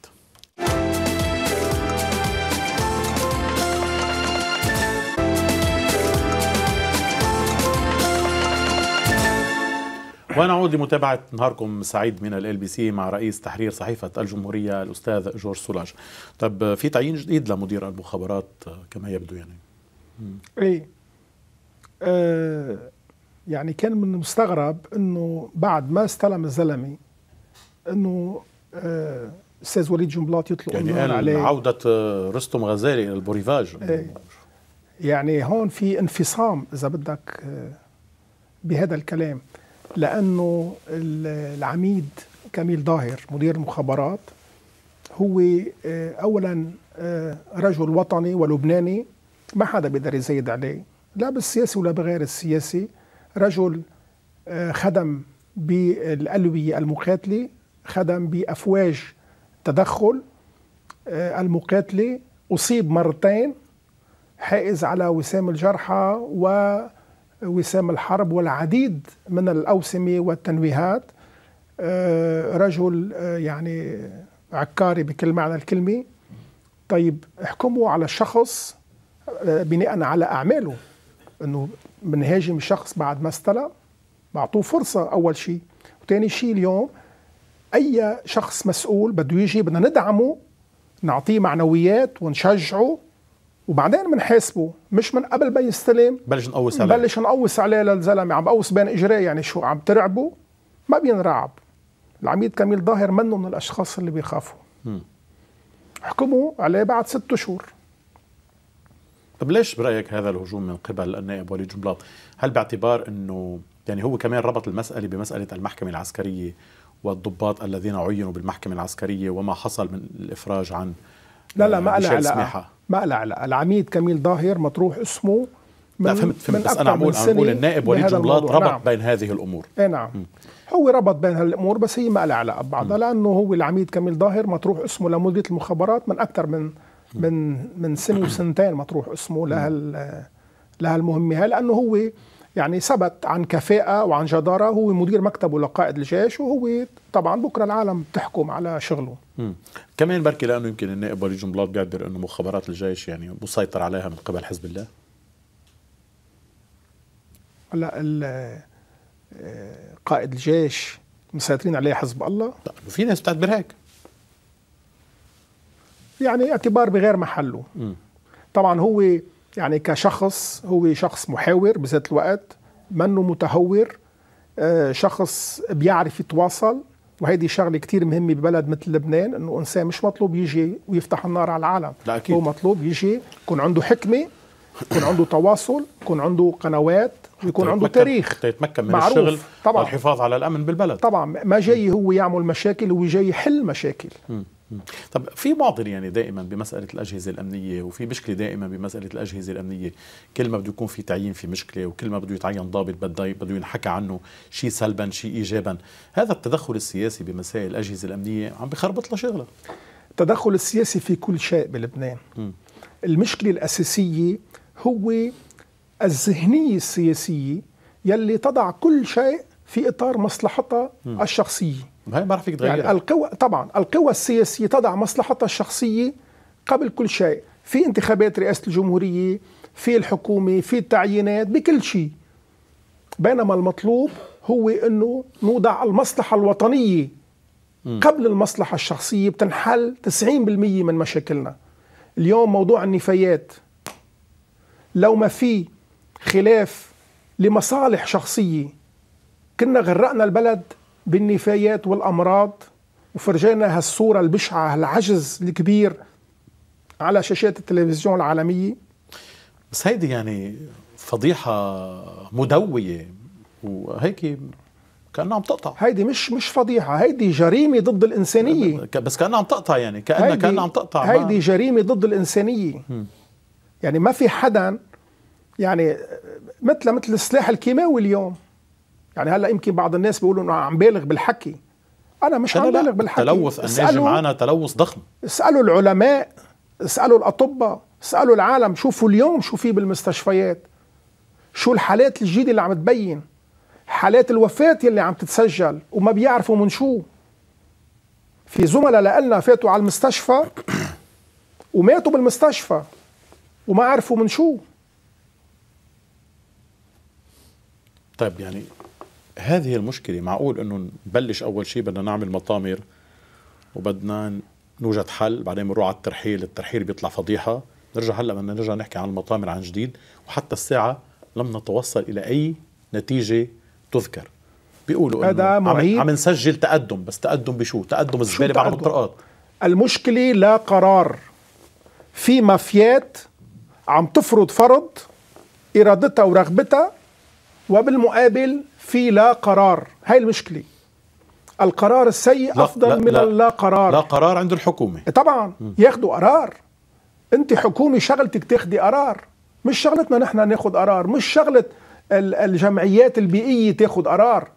ونعود لمتابعة نهاركم سعيد من ال بي سي مع رئيس تحرير صحيفة الجمهورية الأستاذ جورج سولاج طب في تعيين جديد لمدير المخابرات كما يبدو يعني اي آه يعني كان من المستغرب انه بعد ما استلم الزلمه انه آه، استاذ آه وليد جنبلاط يطلق يعني قال عليه عوده آه، رستم غزالي الى البوريفاج آه يعني هون في انفصام اذا بدك آه، بهذا الكلام لانه العميد كميل ظاهر مدير المخابرات هو اولا رجل وطني ولبناني ما حدا بيقدر يزيد عليه لا بالسياسي ولا بغير السياسي رجل آه، خدم بالألوية المقاتلة خدم بأفواج تدخل آه، المقاتلة أصيب مرتين حائز على وسام الجرحى ووسام الحرب والعديد من الأوسمة والتنويهات آه، رجل يعني عكاري بكل معنى الكلمة طيب احكموا على شخص بناء على اعماله انه بنهاجم شخص بعد ما استلم بعطوه فرصه اول شيء وثاني شيء اليوم اي شخص مسؤول بده يجي بدنا ندعمه نعطيه معنويات ونشجعه وبعدين بنحاسبه مش من قبل ما يستلم بلش نقوس عليه بلش نقوس عليه للزلمه عم بقوس بين اجريه يعني شو عم ترعبه ما بينرعب العميد كميل ظاهر منه من الاشخاص اللي بيخافوا حكموا عليه بعد ست شهور طب ليش برايك هذا الهجوم من قبل النائب وليد جنبلاط؟ هل باعتبار انه يعني هو كمان ربط المساله بمساله المحكمه العسكريه والضباط الذين عينوا بالمحكمه العسكريه وما حصل من الافراج عن لا لا آه، ما له علاقه ما له علاقه العميد كميل ظاهر مطروح اسمه من لا فهمت فهمت من بس انا عم بقول النائب وليد جنبلاط ربط نعم. بين هذه الامور اي نعم م. هو ربط بين هالامور بس هي ما لها علاقه ببعضها لانه هو العميد كميل ظاهر مطروح اسمه لمديريه المخابرات من اكثر من من من سنه وسنتين مطروح اسمه لهال لهالمهمه هاي لانه هو يعني ثبت عن كفاءة وعن جدارة هو مدير مكتبه لقائد الجيش وهو طبعا بكرة العالم بتحكم على شغله مم. كمان بركي لأنه يمكن النائب وليد جنبلاط بيعتبر أنه مخابرات الجيش يعني مسيطر عليها من قبل حزب الله هلا آه، قائد الجيش مسيطرين عليه حزب الله لا في ناس بتعتبر هيك يعني اعتبار بغير محله طبعا هو يعني كشخص هو شخص محاور بذات الوقت منه متهور آه، شخص بيعرف يتواصل وهيدي شغله كتير مهمه ببلد مثل لبنان انه انسان مش مطلوب يجي ويفتح النار على العالم لا أكيد. هو مطلوب يجي يكون عنده حكمه يكون عنده تواصل يكون عنده قنوات ويكون عنده تاريخ يتمكن من معروف. الشغل طبعا والحفاظ على الامن بالبلد طبعا ما جاي هو يعمل مشاكل هو جاي يحل مشاكل م. طب في معضل يعني دائما بمساله الاجهزه الامنيه وفي مشكله دائما بمساله الاجهزه الامنيه كل ما بده يكون في تعيين في مشكله وكل ما بده يتعين ضابط بده بده ينحكى عنه شيء سلبا شيء ايجابا هذا التدخل السياسي بمسائل الاجهزه الامنيه عم بخربط لها شغله التدخل السياسي في كل شيء بلبنان م. المشكله الاساسيه هو الذهنيه السياسيه يلي تضع كل شيء في اطار مصلحتها الشخصيه ما راح فيك تغير يعني القوى طبعا القوى السياسيه تضع مصلحتها الشخصيه قبل كل شيء في انتخابات رئاسه الجمهوريه في الحكومه في التعيينات بكل شيء بينما المطلوب هو انه نوضع المصلحه الوطنيه قبل المصلحه الشخصيه بتنحل 90% من مشاكلنا اليوم موضوع النفايات لو ما في خلاف لمصالح شخصيه كنا غرقنا البلد بالنفايات والأمراض وفرجينا هالصورة البشعة هالعجز الكبير على شاشات التلفزيون العالمية بس هيدي يعني فضيحة مدوية وهيك كأنها عم تقطع هيدي مش مش فضيحة هيدي جريمة ضد الإنسانية بس كأنها عم تقطع يعني كأنها كأنها عم تقطع هيدي جريمة ضد الإنسانية يعني ما في حدا يعني مثل مثل السلاح الكيماوي اليوم يعني هلا يمكن بعض الناس بيقولوا انه عم بالغ بالحكي انا مش عم بالغ بالحكي تلوث الناجي معنا تلوث ضخم اسالوا العلماء اسالوا الاطباء اسالوا العالم شوفوا اليوم شو في بالمستشفيات شو الحالات الجديده اللي عم تبين حالات الوفاه اللي عم تتسجل وما بيعرفوا من شو في زملاء لنا فاتوا على المستشفى وماتوا بالمستشفى وما عرفوا من شو طيب يعني هذه المشكله معقول انه نبلش اول شيء بدنا نعمل مطامر وبدنا نوجد حل بعدين بنروح على الترحيل الترحيل بيطلع فضيحه نرجع هلا بدنا نرجع نحكي عن المطامر عن جديد وحتى الساعه لم نتوصل الى اي نتيجه تذكر بيقولوا هذا عم, عم نسجل تقدم بس تقدم بشو تقدم الزباله بعد الطرقات المشكله لا قرار في مافيات عم تفرض فرض ارادتها ورغبتها وبالمقابل في لا قرار هاي المشكله القرار السيء لا افضل لا من لا اللا قرار لا قرار عند الحكومه إيه طبعا ياخدوا قرار انت حكومه شغلتك تاخدي قرار مش شغلتنا نحن ناخد قرار مش شغله الجمعيات البيئيه تاخد قرار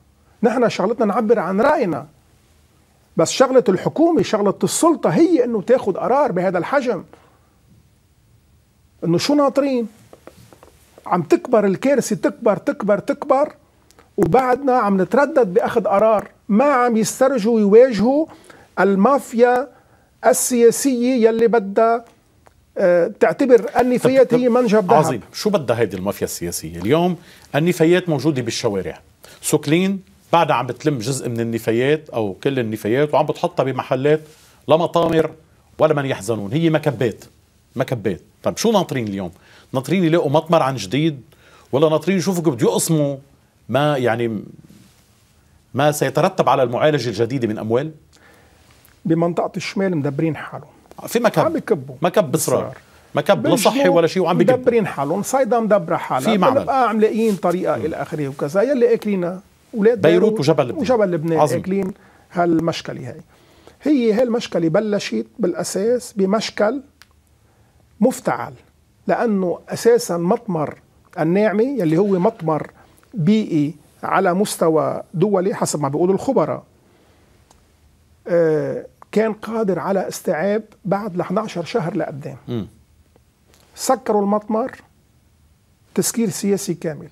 نحن شغلتنا نعبر عن راينا بس شغله الحكومه شغله السلطه هي انه تاخد قرار بهذا الحجم انه شو ناطرين عم تكبر الكارثه تكبر تكبر تكبر وبعدنا عم نتردد باخذ قرار ما عم يسترجوا يواجهوا المافيا السياسيه يلي بدها آه، تعتبر النفايات هي منجب ذهب عظيم شو بدها هيدي المافيا السياسيه اليوم النفايات موجوده بالشوارع سوكلين بعدها عم بتلم جزء من النفايات او كل النفايات وعم بتحطها بمحلات لا مطامر ولا من يحزنون هي مكبات مكبات طيب شو ناطرين اليوم ناطرين يلاقوا مطمر عن جديد ولا ناطرين يشوفوا بده يقسموا ما يعني ما سيترتب على المعالجه الجديده من اموال بمنطقه الشمال مدبرين حالهم آه، في مكب عم بكبوا مكب بصرار مكب لا صحي ولا شيء وعم بكبوا مدبرين حالهم صيدا مدبره حالها في معمل بنبقى آه، عم لاقيين طريقه الى اخره وكذا يلي اكلينا اولاد بيروت وجبل لبنان وجبل لبنان عظيم. اكلين هالمشكله هاي هي هي المشكله بلشت بالاساس بمشكل مفتعل لانه اساسا مطمر الناعمه يلي هو مطمر بيئي على مستوى دولي حسب ما بيقولوا الخبراء آه، كان قادر على استيعاب بعد ل 11 شهر لقدام سكروا المطمر تسكير سياسي كامل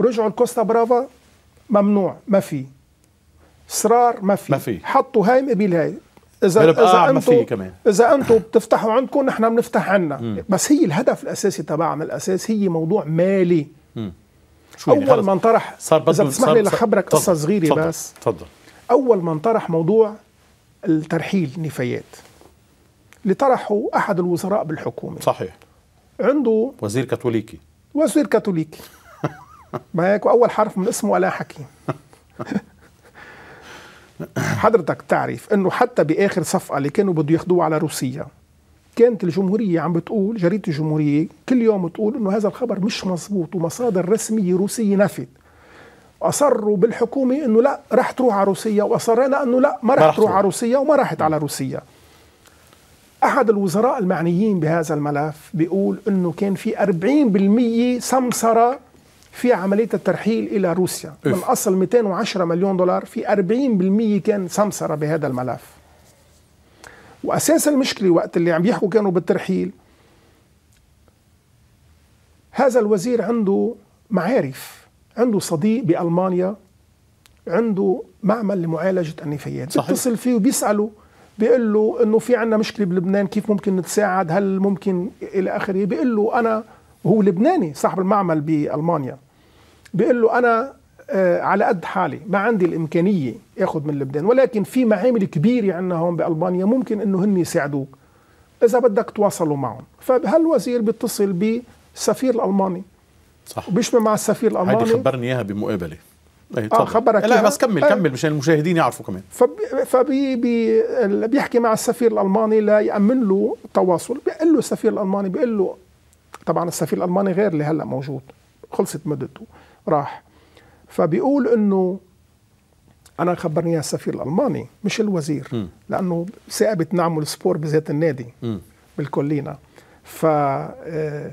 رجعوا الكوستا برافا ممنوع ما في اصرار ما في ما في حطوا هاي مقابل هاي اذا اذا انتم اذا انتم بتفتحوا عندكم نحن بنفتح عنا بس هي الهدف الاساسي تبعها من الاساس هي موضوع مالي شو اول خلص. ما انطرح صار اذا تسمح لي لخبرك قصه صغيره تفضل. بس تفضل اول ما انطرح موضوع الترحيل نفايات اللي طرحه احد الوزراء بالحكومه صحيح عنده وزير كاثوليكي وزير كاثوليكي ما هيك واول حرف من اسمه الا حكيم حضرتك تعرف انه حتى باخر صفقه اللي كانوا بده ياخذوها على روسيا كانت الجمهورية عم بتقول جريدة الجمهورية كل يوم بتقول انه هذا الخبر مش مزبوط ومصادر رسمية روسية نفت اصروا بالحكومه انه لا رح تروح على روسيا وأصرنا انه لا ما رح تروح على روسيا وما راحت على روسيا احد الوزراء المعنيين بهذا الملف بيقول انه كان في 40% سمسره في عمليه الترحيل الى روسيا من اصل 210 مليون دولار في 40% كان سمسره بهذا الملف واساس المشكله وقت اللي عم يحكوا كانوا بالترحيل هذا الوزير عنده معارف عنده صديق بالمانيا عنده معمل لمعالجه النفايات صحيح. بيتصل فيه وبيساله بيقول له انه في عندنا مشكله بلبنان كيف ممكن نتساعد هل ممكن الى اخره بيقول له انا هو لبناني صاحب المعمل بالمانيا بيقول له انا آه، على قد حالي ما عندي الامكانيه اخذ من لبنان ولكن في معامل كبيره عندنا هون بالبانيا ممكن انه هن يساعدوك اذا بدك تواصلوا معهم فهالوزير بيتصل بالسفير الالماني صح وبيشبه مع السفير الالماني هيدي خبرني اياها بمقابله اي اه خبرك لا بس كمل آه. كمل مشان المشاهدين يعرفوا كمان فبي بي بيحكي مع السفير الالماني ليامن له تواصل بيقول له السفير الالماني بيقول له طبعا السفير الالماني غير اللي هلا موجود خلصت مدته راح فبيقول انه انا خبرني السفير الالماني مش الوزير م. لانه ثابت نعمل سبور بذات النادي م. بالكلينا ف آه،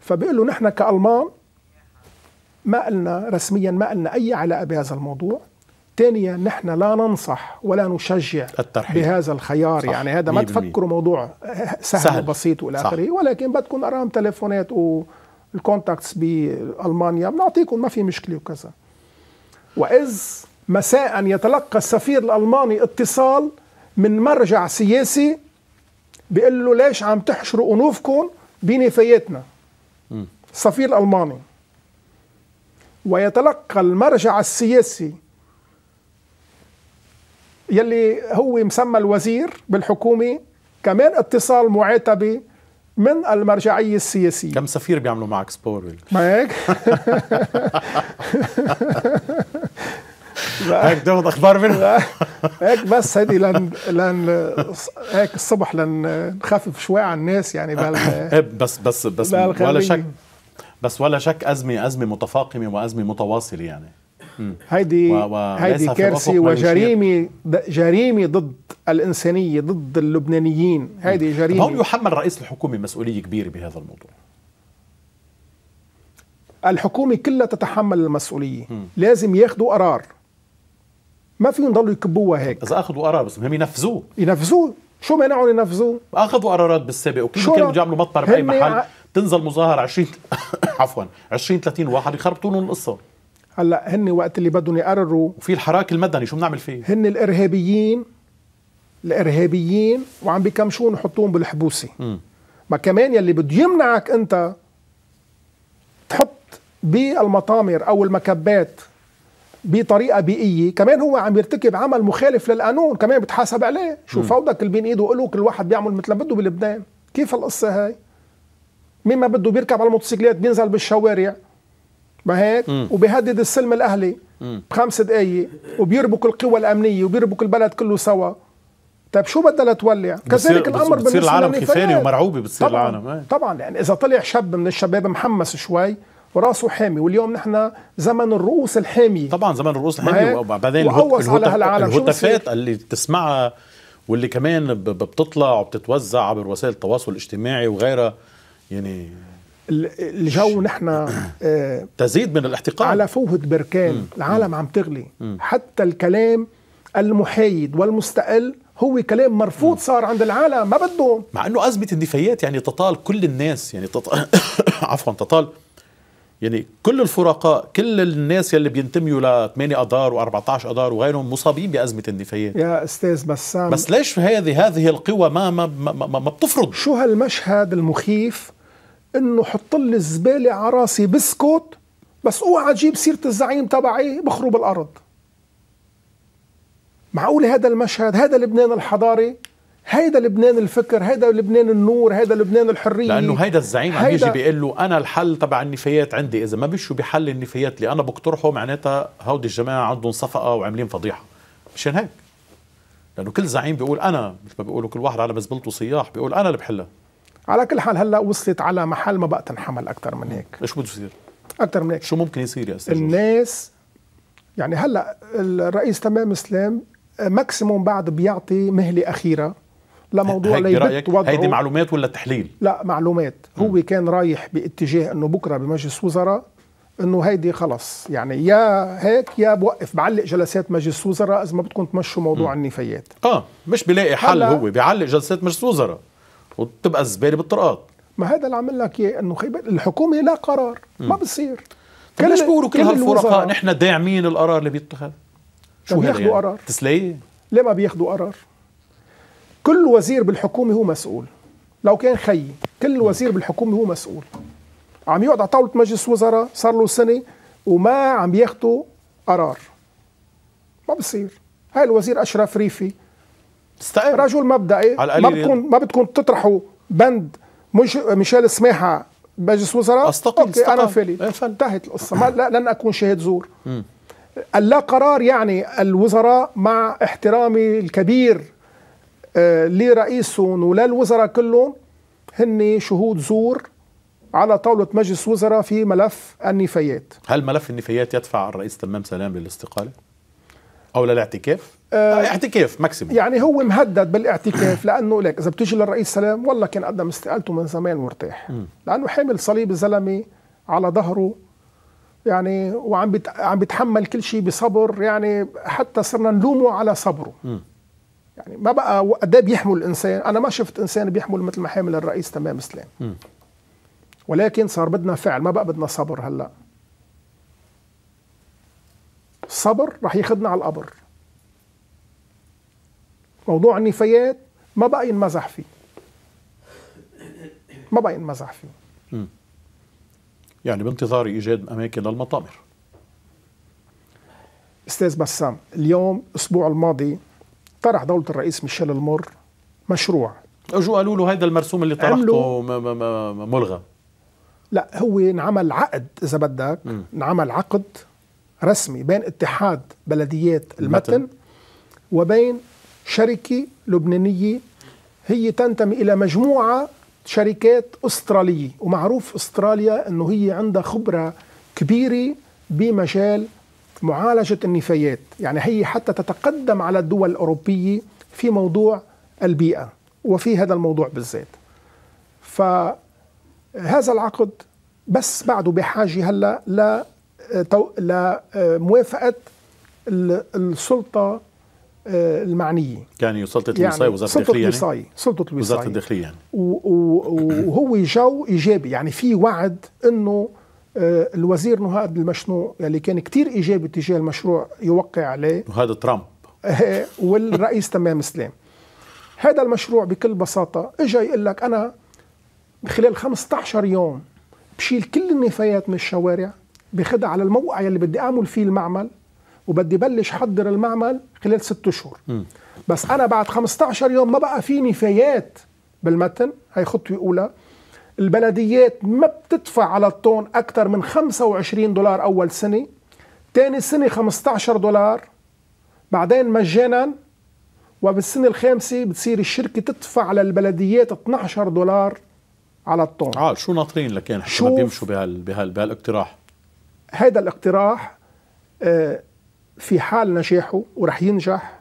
فبيقول له نحن كالمان ما قلنا رسميا ما قلنا اي علاقه بهذا الموضوع ثانيا نحن لا ننصح ولا نشجع الترحيل. بهذا الخيار صح. يعني هذا ما تفكروا موضوع سهل, سهل. وبسيط والى اخره ولكن بدكم ارقام تليفونات والكونتاكتس بالمانيا بنعطيكم ما في مشكله وكذا وإذ مساء يتلقى السفير الألماني اتصال من مرجع سياسي بيقول له ليش عم تحشروا أنوفكم بنفاياتنا السفير الألماني ويتلقى المرجع السياسي يلي هو مسمى الوزير بالحكومة كمان اتصال معاتبة من المرجعية السياسية كم سفير بيعملوا معك سبور ما هيك هيك تاخذ اخبار منها هيك بس هيدي لن لن هيك الصبح لن نخفف شوي على الناس يعني بهال إيه، بس بس بس ولا شك بس ولا شك ازمه ازمه متفاقمه وازمه متواصله يعني هيدي و... و... هيدي كارثه وجريمه جريمه ضد الانسانيه ضد اللبنانيين هيدي جريمه هون يحمل رئيس الحكومه مسؤوليه كبيره بهذا الموضوع الحكومه كلها تتحمل المسؤوليه م. لازم ياخذوا قرار ما فيهم يضلوا يكبوها هيك اذا اخذوا قرار بس هم ينفذوه ينفذوه شو مانعهم ينفذوه؟ اخذوا قرارات بالسابق وكل كانوا يعملوا مطبر باي محل ع... تنزل مظاهره 20 عفوا 20 30 واحد يخربطوا لهم القصه هلا هن وقت اللي بدهم يقرروا وفي الحراك المدني شو بنعمل فيه؟ هن الارهابيين الارهابيين وعم بكمشون يحطوهم بالحبوسه ما كمان يلي بده يمنعك انت تحط بالمطامر او المكبات بطريقه بيئيه كمان هو عم يرتكب عمل مخالف للقانون كمان بتحاسب عليه شو فوضك اللي بين ايده وقلو كل واحد بيعمل مثل ما بده بلبنان كيف القصه هاي مين ما بده بيركب على الموتوسيكلات بينزل بالشوارع ما هيك م. وبيهدد السلم الاهلي م. بخمس دقائق وبيربك القوى الامنيه وبيربك البلد كله سوا طيب شو بدها لتولع؟ كذلك الامر بتصير العالم خيفاني ومرعوبه بتصير العالم طبعا يعني اذا طلع شاب من الشباب محمس شوي راسه حامي واليوم نحن زمن الرؤوس الحاميه طبعا زمن الرؤوس الحاميه وبعدين وأوص على هالعالم الهتافات اللي بتسمعها واللي كمان بتطلع وبتتوزع عبر وسائل التواصل الاجتماعي وغيرها يعني الجو نحن آه، تزيد من الاحتقار على فوهة بركان مم. العالم مم. عم تغلي مم. حتى الكلام المحايد والمستقل هو كلام مرفوض صار عند العالم ما بدهم مع انه ازمه النفايات يعني تطال كل الناس يعني تطال عفوا تطال يعني كل الفرقاء كل الناس يلي بينتميوا ل 8 اذار و14 اذار وغيرهم مصابين بازمه النفايات يا استاذ بسام بس ليش هذه هذه القوى ما ما ما, ما, ما بتفرض شو هالمشهد المخيف انه حط لي الزباله على راسي بسكوت بس اوعى اجيب سيره الزعيم تبعي بخرب الارض معقول هذا المشهد هذا لبنان الحضاري هيدا لبنان الفكر هيدا لبنان النور هيدا لبنان الحريه لانه هيدا الزعيم عم يجي بيقول له انا الحل تبع النفايات عندي اذا ما مشوا بحل النفايات اللي انا بقترحه معناتها هودي الجماعه عندهم صفقه وعاملين فضيحه مشان هيك لانه كل زعيم بيقول انا مثل ما بيقولوا كل واحد على مزبلته صياح بيقول انا اللي بحلها على كل حال هلا وصلت على محل ما بقى تنحمل اكثر من هيك ايش بده يصير اكثر من هيك شو ممكن يصير يا استاذ الناس يعني هلا الرئيس تمام اسلام ماكسيموم آه، بعد بيعطي مهله اخيره لموضوع ليبت وضعه هيدي معلومات ولا تحليل؟ لا معلومات م. هو كان رايح باتجاه انه بكره بمجلس وزراء انه هيدي خلص يعني يا هيك يا بوقف بعلق جلسات مجلس وزراء اذا ما بدكم تمشوا موضوع م. النفايات اه مش بلاقي حل هو بيعلق جلسات مجلس وزراء وبتبقى الزباله بالطرقات ما هذا اللي عامل لك اياه انه الحكومه لا قرار ما بصير كل ليش بيقولوا كل هالفرقاء نحن داعمين القرار اللي بيتخذ شو هذا يعني؟ قرار تسليه ليه ما بياخذوا قرار كل وزير بالحكومه هو مسؤول لو كان خيي كل وزير بالحكومه هو مسؤول عم يقعد على طاوله مجلس وزراء صار له سنه وما عم ياخذوا قرار ما بصير هاي الوزير اشرف ريفي استقل رجل مبدئي ما بتكون ما بدكم تطرحوا بند مش ميشيل سماحه مجلس وزراء استقل اوكي استقل. انا إيه، فلت انتهت القصه ما لا لن اكون شاهد زور اللا قرار يعني الوزراء مع احترامي الكبير آه، لي رئيسهم ولا الوزراء كلهم هن شهود زور على طاولة مجلس وزراء في ملف النفايات هل ملف النفايات يدفع الرئيس تمام سلام للاستقالة؟ أو للاعتكاف؟ آه اعتكاف ماكسيموم يعني هو مهدد بالاعتكاف لأنه لك إذا بتجي للرئيس سلام والله كان قدم استقالته من زمان وارتاح لأنه حامل صليب الزلمة على ظهره يعني وعم عم بيتحمل كل شيء بصبر يعني حتى صرنا نلومه على صبره يعني ما بقى ده إيه بيحمل الانسان انا ما شفت انسان بيحمل مثل ما حامل الرئيس تمام اسلام ولكن صار بدنا فعل ما بقى بدنا صبر هلا الصبر رح ياخذنا على القبر موضوع النفايات ما بقى ينمزح فيه ما بقى ينمزح فيه م. يعني بانتظار ايجاد اماكن للمطامر استاذ بسام اليوم الاسبوع الماضي طرح دولة الرئيس ميشيل المر مشروع اجوا قالوا له هذا المرسوم اللي طرحته ملغى لا هو انعمل عقد اذا بدك انعمل عقد رسمي بين اتحاد بلديات المتن. وبين شركه لبنانيه هي تنتمي الى مجموعه شركات استراليه ومعروف استراليا انه هي عندها خبره كبيره بمجال معالجة النفايات يعني هي حتى تتقدم على الدول الأوروبية في موضوع البيئة وفي هذا الموضوع بالذات فهذا العقد بس بعده بحاجة هلا ل لموافقة السلطة آه، المعنية يعني سلطة يعني الوصاية وزارة الداخلية يعني سلطة الوصاية سلطة الوصاية وزارة الداخلية يعني وهو جو إيجابي يعني في وعد أنه آه، الوزير نهاد المشنوع اللي يعني كان كتير ايجابي تجاه المشروع يوقع عليه نهاد ترامب والرئيس تمام سلام هذا المشروع بكل بساطه اجى يقول لك انا خلال 15 يوم بشيل كل النفايات من الشوارع باخدها على الموقع اللي بدي اعمل فيه المعمل وبدي بلش حضر المعمل خلال ست شهور بس انا بعد 15 يوم ما بقى في نفايات بالمتن هي خطوه اولى البلديات ما بتدفع على الطن أكثر من 25 دولار أول سنة ثاني سنة 15 دولار بعدين مجانا وبالسنة الخامسة بتصير الشركة تدفع للبلديات 12 دولار على الطن عال آه، شو ناطرين لكان حتى ما بيمشوا بهال بهال بهالاقتراح هذا الاقتراح آه، في حال نجاحه ورح ينجح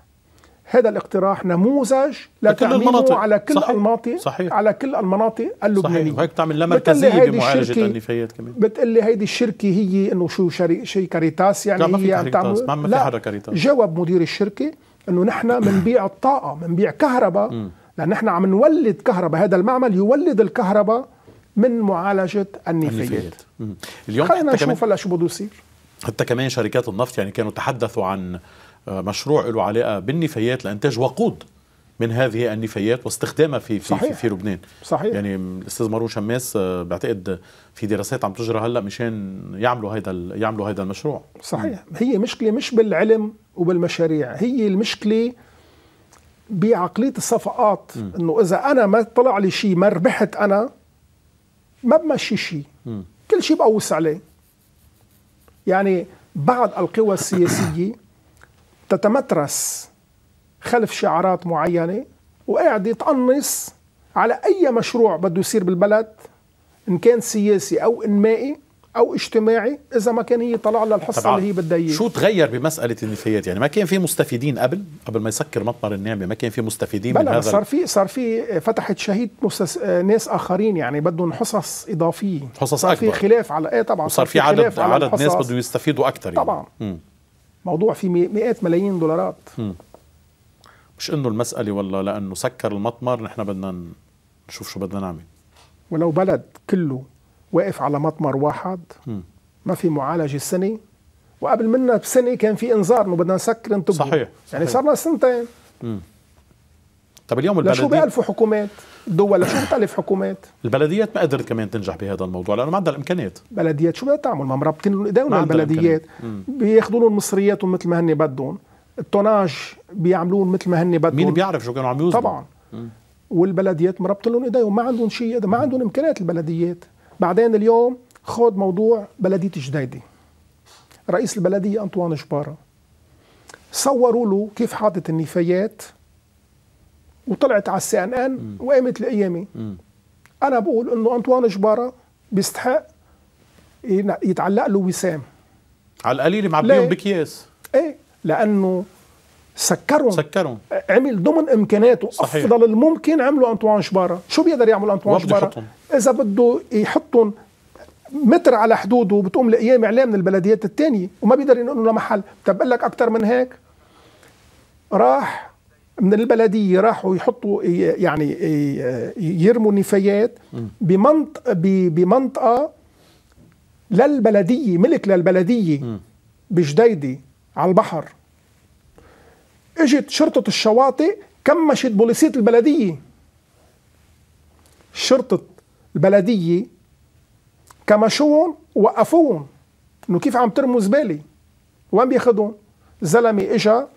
هذا الاقتراح نموذج لتعميمه على كل صحيح. المناطق صحيح. على كل المناطق اللبنانيه صحيح وهيك بتعمل لا مركزيه بمعالجه النفايات كمان بتقلي هيدي الشركه هي انه شو شري... شي كاريتاس يعني لا ما في هي عم تعمل ما في حدا كاريتاس جاوب مدير الشركه انه نحن بنبيع الطاقه بنبيع كهرباء لان نحن عم نولد كهرباء هذا المعمل يولد الكهرباء من معالجه النفايات, النفايات. اليوم خلينا نشوف هلا شو بده يصير حتى كمان شركات النفط يعني كانوا تحدثوا عن مشروع له علاقه بالنفايات لانتاج وقود من هذه النفايات واستخدامها في في صحيح. في, في لبنان صحيح يعني الاستاذ مارون شماس آه، بعتقد في دراسات عم تجرى هلا مشان يعملوا هذا يعملوا هذا المشروع صحيح م. هي مشكله مش بالعلم وبالمشاريع هي المشكله بعقليه الصفقات انه اذا انا ما طلع لي شيء ما ربحت انا ما بمشي شيء كل شيء بقوس عليه يعني بعض القوى السياسيه تتمترس خلف شعارات معينة وقاعد يتقنص على أي مشروع بده يصير بالبلد إن كان سياسي أو إنمائي او اجتماعي اذا ما كان هي طلع لها الحصه اللي هي بدها اياها شو تغير بمساله النفايات يعني ما كان في مستفيدين قبل قبل ما يسكر مطمر النعمه ما كان في مستفيدين بلا من هذا صار في صار في فتحت شهيد مستس... ناس اخرين يعني بدهم حصص اضافيه حصص صار اكبر في خلاف على ايه طبعا وصار في عدد عدد ناس بدهم يستفيدوا اكثر يعني. طبعا م. موضوع فيه مئات ملايين دولارات مش انه المساله والله لانه سكر المطمر نحن بدنا نشوف شو بدنا نعمل ولو بلد كله واقف على مطمر واحد ما في معالجه سنه وقبل منها بسنه كان في انذار انه بدنا نسكر انتبهوا صحيح يعني صار لنا سنتين م. طب اليوم البلديات شو بيألفوا حكومات دول شو بتألف حكومات البلديات ما قدرت كمان تنجح بهذا الموضوع لانه ما عندها الامكانيات بلديات شو بدها تعمل ما مربطين ايديهم البلديات بياخذوا لهم مصرياتهم مثل ما هن بدهم التوناج بيعملون مثل ما هن بدهم مين بيعرف شو كانوا عم يوزنوا طبعا مم. والبلديات مربطين لهم ايديهم ما عندهم شيء ما عندهم امكانيات البلديات بعدين اليوم خذ موضوع بلديه جديده رئيس البلديه انطوان جباره صوروا له كيف حاطط النفايات وطلعت على السي ان ان وقامت لايامي انا بقول انه انطوان جباره بيستحق يتعلق له وسام على القليل معبيهم باكياس ايه لانه سكرهم سكرهم عمل ضمن امكاناته صحيح. افضل الممكن عمله انطوان شباره شو بيقدر يعمل انطوان شباره اذا بده يحطهم متر على حدوده وبتقوم لايام عليه من البلديات الثانيه وما بيقدر ينقله لمحل طب لك اكثر من هيك راح من البلديه راحوا يحطوا يعني يرموا نفايات بمنطقه بمنطقه للبلديه ملك للبلديه بجديدي على البحر اجت شرطه الشواطئ كمشت بوليسيه البلديه شرطه البلديه كمشون ووقفوهم انه كيف عم ترموا زباله وين بياخذهم زلمه اجا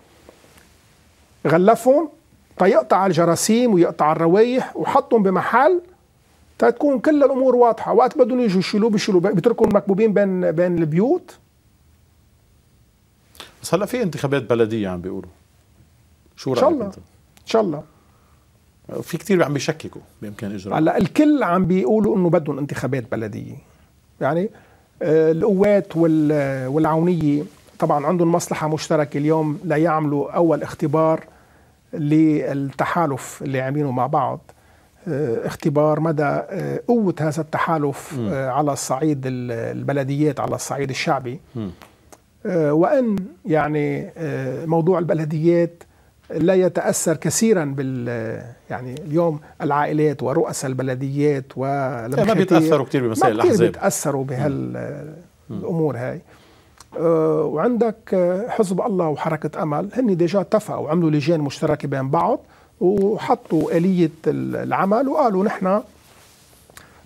غلفهم تيقطع الجراثيم ويقطع الروايح وحطهم بمحل تتكون كل الامور واضحه وقت بدهم يجوا يشيلوه بيشيلوه بيتركوا مكبوبين بين بين البيوت بس هلا في انتخابات بلديه عم بيقولوا شو رايك ان شاء الله ان شاء الله في كثير عم بيشككوا بامكان اجراء هلا الكل عم بيقولوا انه بدهم انتخابات بلديه يعني آه، القوات والعونيه طبعا عندهم مصلحه مشتركه اليوم ليعملوا اول اختبار للتحالف اللي عاملينه مع بعض آه، اختبار مدى آه، قوة هذا التحالف م. آه، على الصعيد البلديات على الصعيد الشعبي م. وأن يعني موضوع البلديات لا يتأثر كثيرا بال يعني اليوم العائلات ورؤساء البلديات ما بيتأثروا كثير بمسائل الأحزاب ما بيتأثروا بهالأمور هاي آه، وعندك آه، حزب الله وحركة أمل هن ديجا اتفقوا وعملوا لجان مشتركة بين بعض وحطوا آلية العمل وقالوا نحن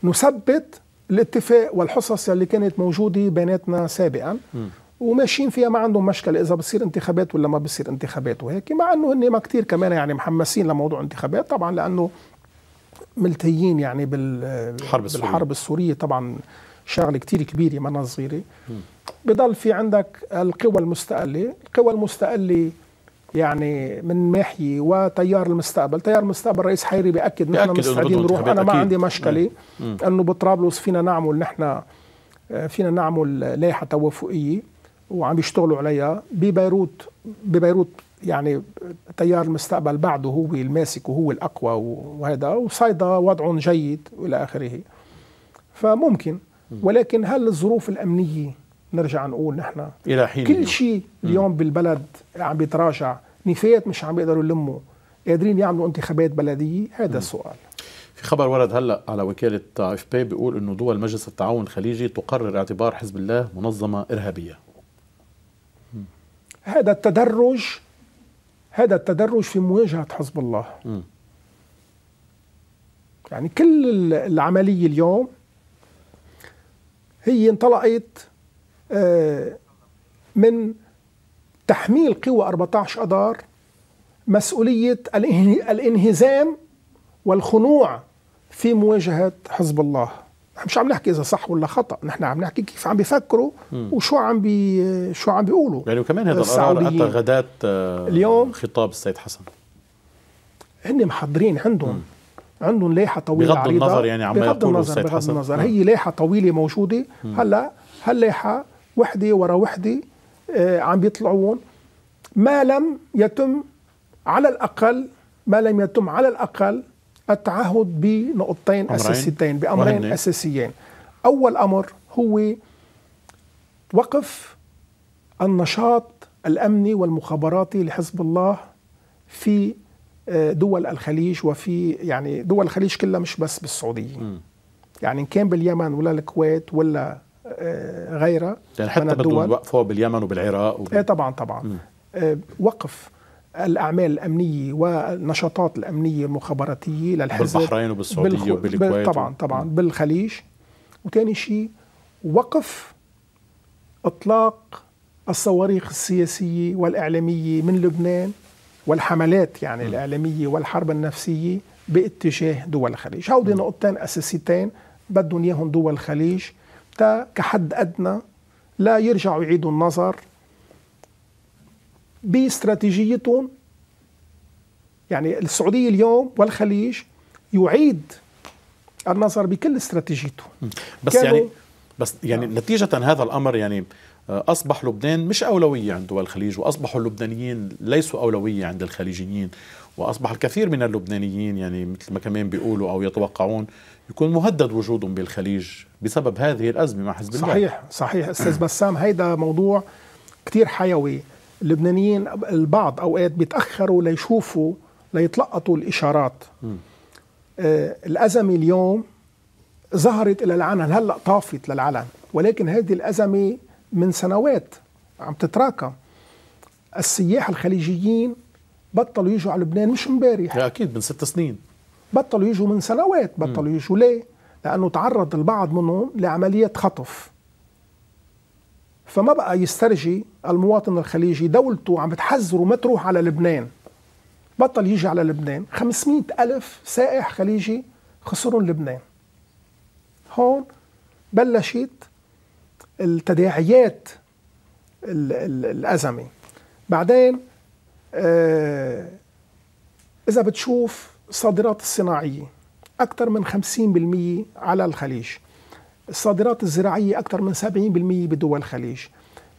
نثبت الاتفاق والحصص اللي كانت موجودة بيناتنا سابقا م. وماشيين فيها ما عندهم مشكله اذا بصير انتخابات ولا ما بصير انتخابات وهيك مع انه هن ما كثير كمان يعني محمسين لموضوع انتخابات طبعا لانه ملتيين يعني بالحرب السورية. بالحرب السوريه طبعا شغله كثير كبيره منا صغيره بضل في عندك القوى المستقله القوى المستقله يعني من ناحيه وتيار المستقبل، تيار المستقبل الرئيس حيري بياكد نحن مستعدين نروح انا ما عندي مشكله انه بطرابلس فينا نعمل نحن آه، فينا نعمل لائحه توافقيه وعم يشتغلوا عليها ببيروت ببيروت يعني تيار المستقبل بعده هو الماسك وهو الاقوى وهذا وصيدا وضعهم جيد والى اخره فممكن ولكن هل الظروف الامنيه نرجع نقول نحن الى حين كل شيء اليوم بالبلد عم بيتراجع نفايات مش عم بيقدروا يلموا قادرين يعملوا انتخابات بلديه هذا السؤال في خبر ورد هلا على وكاله اف بي بيقول انه دول مجلس التعاون الخليجي تقرر اعتبار حزب الله منظمه ارهابيه هذا التدرج هذا التدرج في مواجهه حزب الله م. يعني كل العمليه اليوم هي انطلقت آه، من تحميل قوى 14 اذار مسؤوليه الانهزام والخنوع في مواجهه حزب الله نحن مش عم نحكي اذا صح ولا خطا نحن عم نحكي كيف عم بيفكروا وشو عم بي شو عم بيقولوا يعني وكمان هذا القرار اتى غداة آه، اليوم خطاب السيد حسن هن محضرين عندهم عندهم لائحه طويله بغض عريضة النظر يعني عم بغض النظر السيد بغض حسن. النظر نعم. هي لائحه طويله موجوده هلا هاللائحه وحده ورا وحده آه عم بيطلعون ما لم يتم على الاقل ما لم يتم على الاقل التعهد بنقطتين اساسيتين بامرين وهن. اساسيين اول امر هو وقف النشاط الامني والمخابراتي لحزب الله في دول الخليج وفي يعني دول الخليج كلها مش بس بالسعوديه م. يعني ان كان باليمن ولا الكويت ولا آه، غيرها يعني حتى بدهم يوقفوا باليمن وبالعراق وب... ايه طبعا طبعا م. آه، وقف الاعمال الامنيه والنشاطات الامنيه المخابراتيه للحزب بالبحرين وبالسعوديه بالخ... وبالكويت طبعا طبعا م. بالخليج وثاني شيء وقف اطلاق الصواريخ السياسيه والاعلاميه من لبنان والحملات يعني الإعلامية والحرب النفسية باتجاه دول الخليج هودي نقطتين أساسيتين بدهم إياهم دول الخليج تا كحد أدنى لا يرجعوا يعيدوا النظر باستراتيجيتهم يعني السعودية اليوم والخليج يعيد النظر بكل استراتيجيته بس يعني بس يعني نتيجة هذا الأمر يعني آه، أصبح لبنان مش أولوية عند دول الخليج وأصبحوا اللبنانيين ليسوا أولوية عند الخليجيين وأصبح الكثير من اللبنانيين يعني مثل ما كمان بيقولوا أو يتوقعون يكون مهدد وجودهم بالخليج بسبب هذه الأزمة مع حزب الله صحيح صحيح أستاذ بسام هيدا موضوع كتير حيوي اللبنانيين البعض أوقات بيتأخروا ليشوفوا ليتلقطوا الإشارات آه الأزمة اليوم ظهرت إلى العلن هلأ طافت للعلن ولكن هذه الأزمة من سنوات عم تتراكم السياح الخليجيين بطلوا يجوا على لبنان مش امبارح اكيد من ست سنين بطلوا يجوا من سنوات بطلوا يجوا ليه؟ لانه تعرض البعض منهم لعمليه خطف فما بقى يسترجي المواطن الخليجي دولته عم بتحذره ما تروح على لبنان بطل يجي على لبنان 500 ألف سائح خليجي خسرهم لبنان هون بلشت التداعيات الأزمة بعدين آه، إذا بتشوف الصادرات الصناعية أكثر من 50% على الخليج الصادرات الزراعية أكثر من 70% بدول الخليج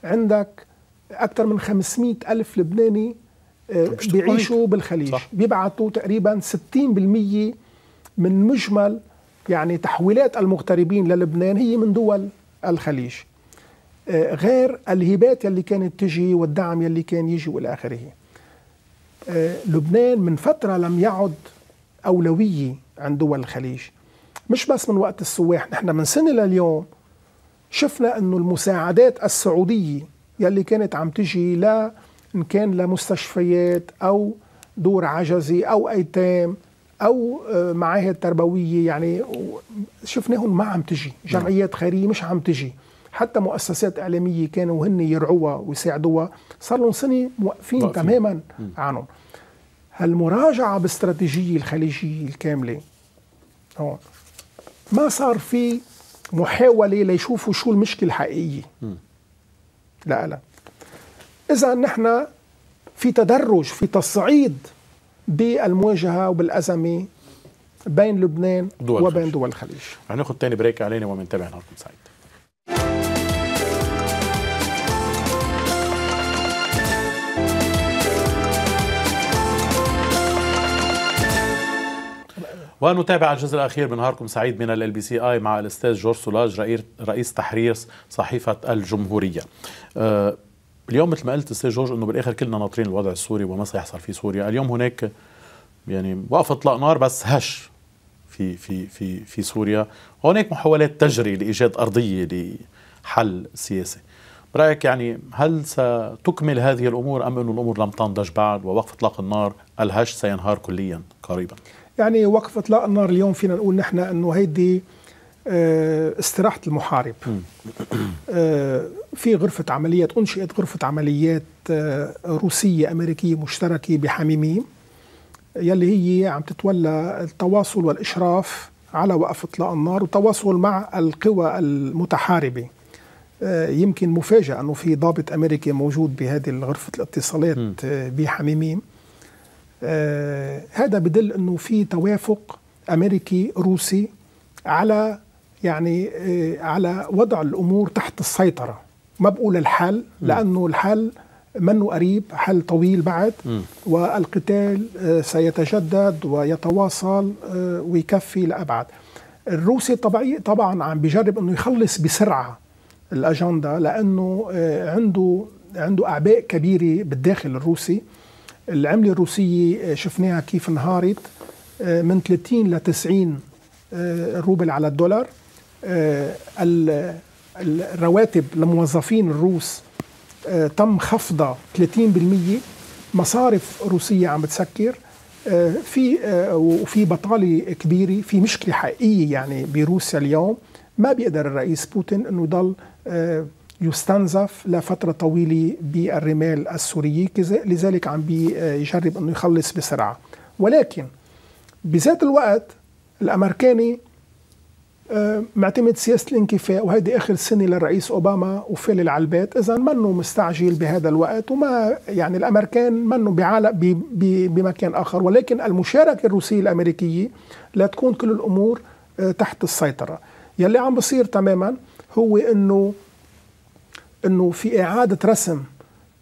عندك أكثر من 500 ألف لبناني آه، طيب، بيعيشوا بالخليج صح. بيبعتوا تقريبا 60% من مجمل يعني تحويلات المغتربين للبنان هي من دول الخليج آه، غير الهبات اللي كانت تجي والدعم اللي كان يجي والى اخره آه، لبنان من فتره لم يعد اولويه عند دول الخليج مش بس من وقت السواح نحن من سنه لليوم شفنا انه المساعدات السعوديه يلي كانت عم تجي لا ان كان لمستشفيات او دور عجزي او ايتام او آه، معاهد تربويه يعني شفناهم ما عم تجي نعم. جمعيات خيريه مش عم تجي حتى مؤسسات اعلاميه كانوا هن يرعوها ويساعدوها صار لهم سنه موقفين تماما عنهم هالمراجعه باستراتيجيه الخليجيه الكامله هون ما صار في محاوله ليشوفوا شو المشكله الحقيقيه لا لا اذا نحن في تدرج في تصعيد بالمواجهه وبالازمه بين لبنان دول وبين الخليج. دول الخليج هنأخذ تاني بريك علينا ومنتابع نهاركم سعيد ونتابع الجزء الاخير من نهاركم سعيد من ال بي سي اي مع الاستاذ جورج سولاج رئيس تحرير صحيفه الجمهوريه. أه اليوم مثل ما قلت استاذ جورج انه بالاخر كلنا ناطرين الوضع السوري وما سيحصل في سوريا، اليوم هناك يعني وقف اطلاق نار بس هش في في في في سوريا، وهناك محاولات تجري لايجاد ارضيه لحل سياسي. برايك يعني هل ستكمل هذه الامور ام انه الامور لم تنضج بعد ووقف اطلاق النار الهش سينهار كليا قريبا؟ يعني وقف اطلاق النار اليوم فينا نقول نحن انه هيدي آه، استراحة المحارب آه، في غرفة عمليات أنشئت غرفة عمليات آه، روسية أمريكية مشتركة بحميميم يلي هي عم تتولى التواصل والإشراف على وقف إطلاق النار وتواصل مع القوى المتحاربة يمكن مفاجأة أنه في ضابط أمريكي موجود بهذه غرفة الاتصالات بحميميم هذا بدل أنه في توافق أمريكي روسي على يعني آه، على وضع الامور تحت السيطره ما بقول الحل لانه الحل منه قريب حل طويل بعد والقتال آه، سيتجدد ويتواصل آه، ويكفي لابعد الروسي الطبيعي طبعا عم بيجرب انه يخلص بسرعه الاجنده لانه عنده عنده اعباء كبيره بالداخل الروسي العمله الروسيه شفناها كيف انهارت من 30 ل 90 روبل على الدولار آه، الرواتب لموظفين الروس آه، تم خفضها 30% مصارف روسية عم بتسكر آه، في وفي بطالة كبيرة في مشكلة حقيقية يعني بروسيا اليوم ما بيقدر الرئيس بوتين انه يضل يستنزف لفترة طويلة بالرمال السورية لذلك عم بيجرب انه يخلص بسرعة ولكن بذات الوقت الامريكاني أه، معتمد سياسة الانكفاء وهذه آخر سنة للرئيس أوباما وفلل على إذا منه مستعجل بهذا الوقت وما يعني الأمريكان منه بعالق بمكان آخر ولكن المشاركة الروسية الأمريكية لا تكون كل الأمور أه، تحت السيطرة يلي عم بصير تماما هو أنه أنه في إعادة رسم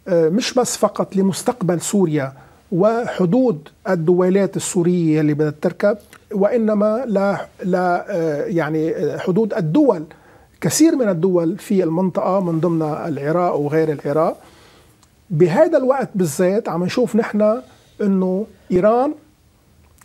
أه، مش بس فقط لمستقبل سوريا وحدود الدويلات السورية اللي بدأت تركب وإنما لا, لا آه، يعني آه، حدود الدول كثير من الدول في المنطقة من ضمن العراق وغير العراق بهذا الوقت بالذات عم نشوف نحن أنه إيران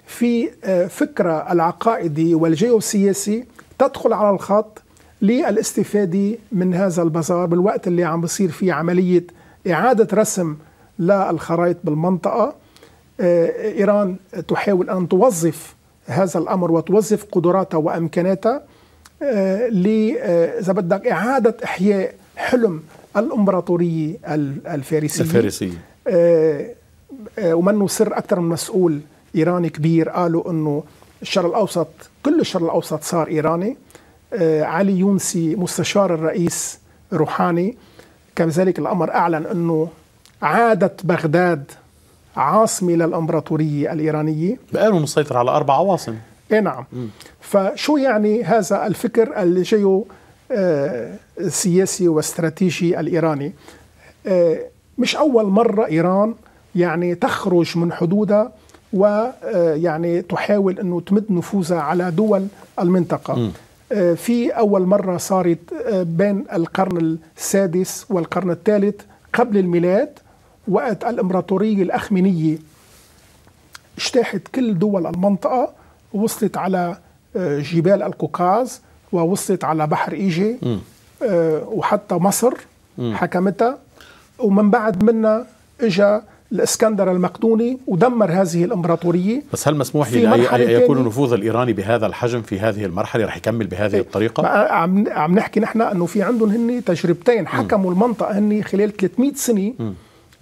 في آه، فكرة العقائدي والجيوسياسي تدخل على الخط للاستفادة من هذا البازار بالوقت اللي عم بصير فيه عملية إعادة رسم لا الخرائط بالمنطقة آه، إيران تحاول أن توظف هذا الأمر وتوظف قدراتها وأمكاناتها آه، آه، إذا بدك إعادة إحياء حلم الإمبراطورية الفارسية الفارسية ومنه سر أكثر من مسؤول إيراني كبير قالوا أنه الشرق الأوسط كل الشرق الأوسط صار إيراني علي يونسي مستشار الرئيس روحاني كذلك الأمر أعلن أنه عادت بغداد عاصمة للأمبراطورية الإيرانية بقالوا مسيطر على أربع عواصم إيه نعم م. فشو يعني هذا الفكر الجيو آه، سياسي واستراتيجي الإيراني آه، مش أول مرة إيران يعني تخرج من حدودها ويعني آه، تحاول أنه تمد نفوذها على دول المنطقة م. في أول مرة صارت بين القرن السادس والقرن الثالث قبل الميلاد وقت الامبراطوريه الاخمينيه اجتاحت كل دول المنطقه وصلت على آه، جبال القوقاز ووصلت على بحر ايجي آه، وحتى مصر حكمتها ومن بعد منا اجى الاسكندر المقدوني ودمر هذه الامبراطوريه بس هل مسموح أي يكون النفوذ الايراني بهذا الحجم في هذه المرحله رح يكمل بهذه إيه، الطريقه عم عم نحكي نحن انه في عندهم هن تجربتين حكموا م. المنطقه هن خلال 300 سنه م.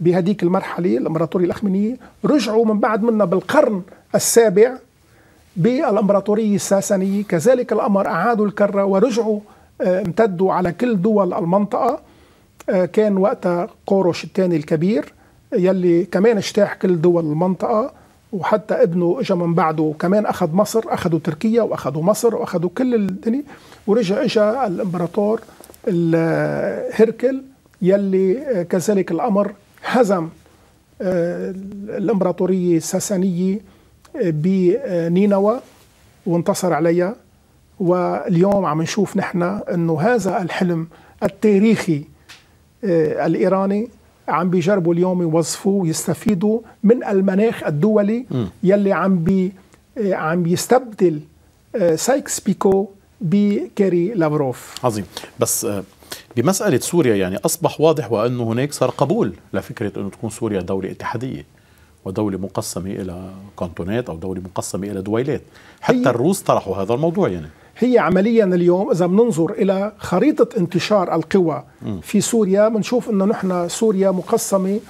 بهذيك المرحله الامبراطوريه الاخمينيه رجعوا من بعد منا بالقرن السابع بالامبراطوريه الساسانيه كذلك الامر اعادوا الكره ورجعوا آه، امتدوا على كل دول المنطقه آه، كان وقتها قوروش الثاني الكبير يلي كمان اجتاح كل دول المنطقه وحتى ابنه اجى من بعده كمان اخذ مصر اخذوا تركيا واخذوا مصر واخذوا كل الدنيا ورجع اجى الامبراطور آه، هركل يلي كذلك الامر هزم آه، الامبراطوريه الساسانيه آه، بنينوى وانتصر عليها واليوم عم نشوف نحن انه هذا الحلم التاريخي آه، الايراني عم بيجربوا اليوم يوظفوه ويستفيدوا من المناخ الدولي يلي عم بي عم يستبدل سايكس بيكو بكاري لافروف عظيم بس بمسألة سوريا يعني أصبح واضح وأنه هناك صار قبول لفكرة أنه تكون سوريا دولة اتحادية ودولة مقسمة إلى كانتونات أو دولة مقسمة إلى دويلات حتى الروس طرحوا هذا الموضوع يعني هي عمليا اليوم إذا بننظر إلى خريطة انتشار القوى في سوريا بنشوف أنه نحن سوريا مقسمة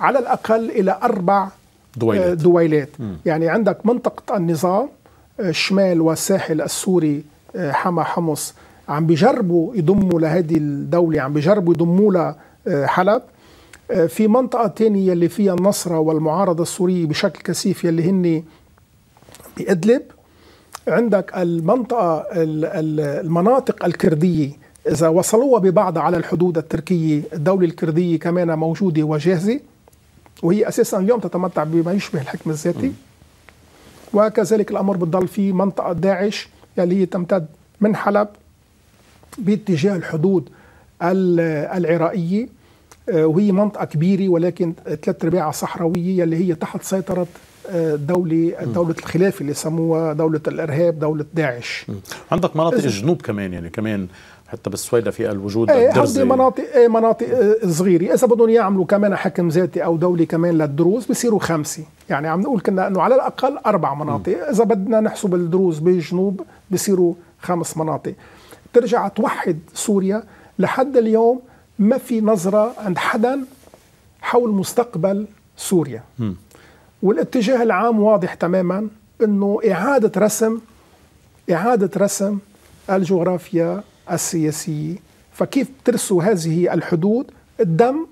على الأقل إلى أربع آه، دويلات, دويلات. يعني عندك منطقة النظام الشمال آه، والساحل السوري آه، حما حمص عم بيجربوا يضموا لهذه الدولة عم بيجربوا يضموا لها آه، حلب آه، في منطقة تانية اللي فيها النصرة والمعارضة السورية بشكل كثيف يلي هن بإدلب عندك المنطقة المناطق الكردية إذا وصلوها ببعض على الحدود التركية الدولة الكردية كمان موجودة وجاهزة وهي أساسا اليوم تتمتع بما يشبه الحكم الذاتي وكذلك الأمر بتضل في منطقة داعش يلي هي تمتد من حلب باتجاه الحدود العراقية آه، وهي منطقة كبيرة ولكن ثلاث أرباعها صحراوية اللي هي تحت سيطرة آه، دولة دولة الخلافة اللي سموها دولة الإرهاب دولة داعش عندك مناطق الجنوب كمان يعني كمان حتى بالسويدة في الوجود ايه هودي مناطق ايه مناطق آه، صغيرة إذا بدهم يعملوا كمان حكم ذاتي أو دولة كمان للدروز بصيروا خمسة يعني عم نقول كنا أنه على الأقل أربع مناطق إذا بدنا نحسب الدروز بالجنوب بصيروا خمس مناطق ترجع توحد سوريا لحد اليوم ما في نظرة عند حدا حول مستقبل سوريا م. والاتجاه العام واضح تماما أنه إعادة رسم إعادة رسم الجغرافيا السياسية فكيف ترسوا هذه الحدود الدم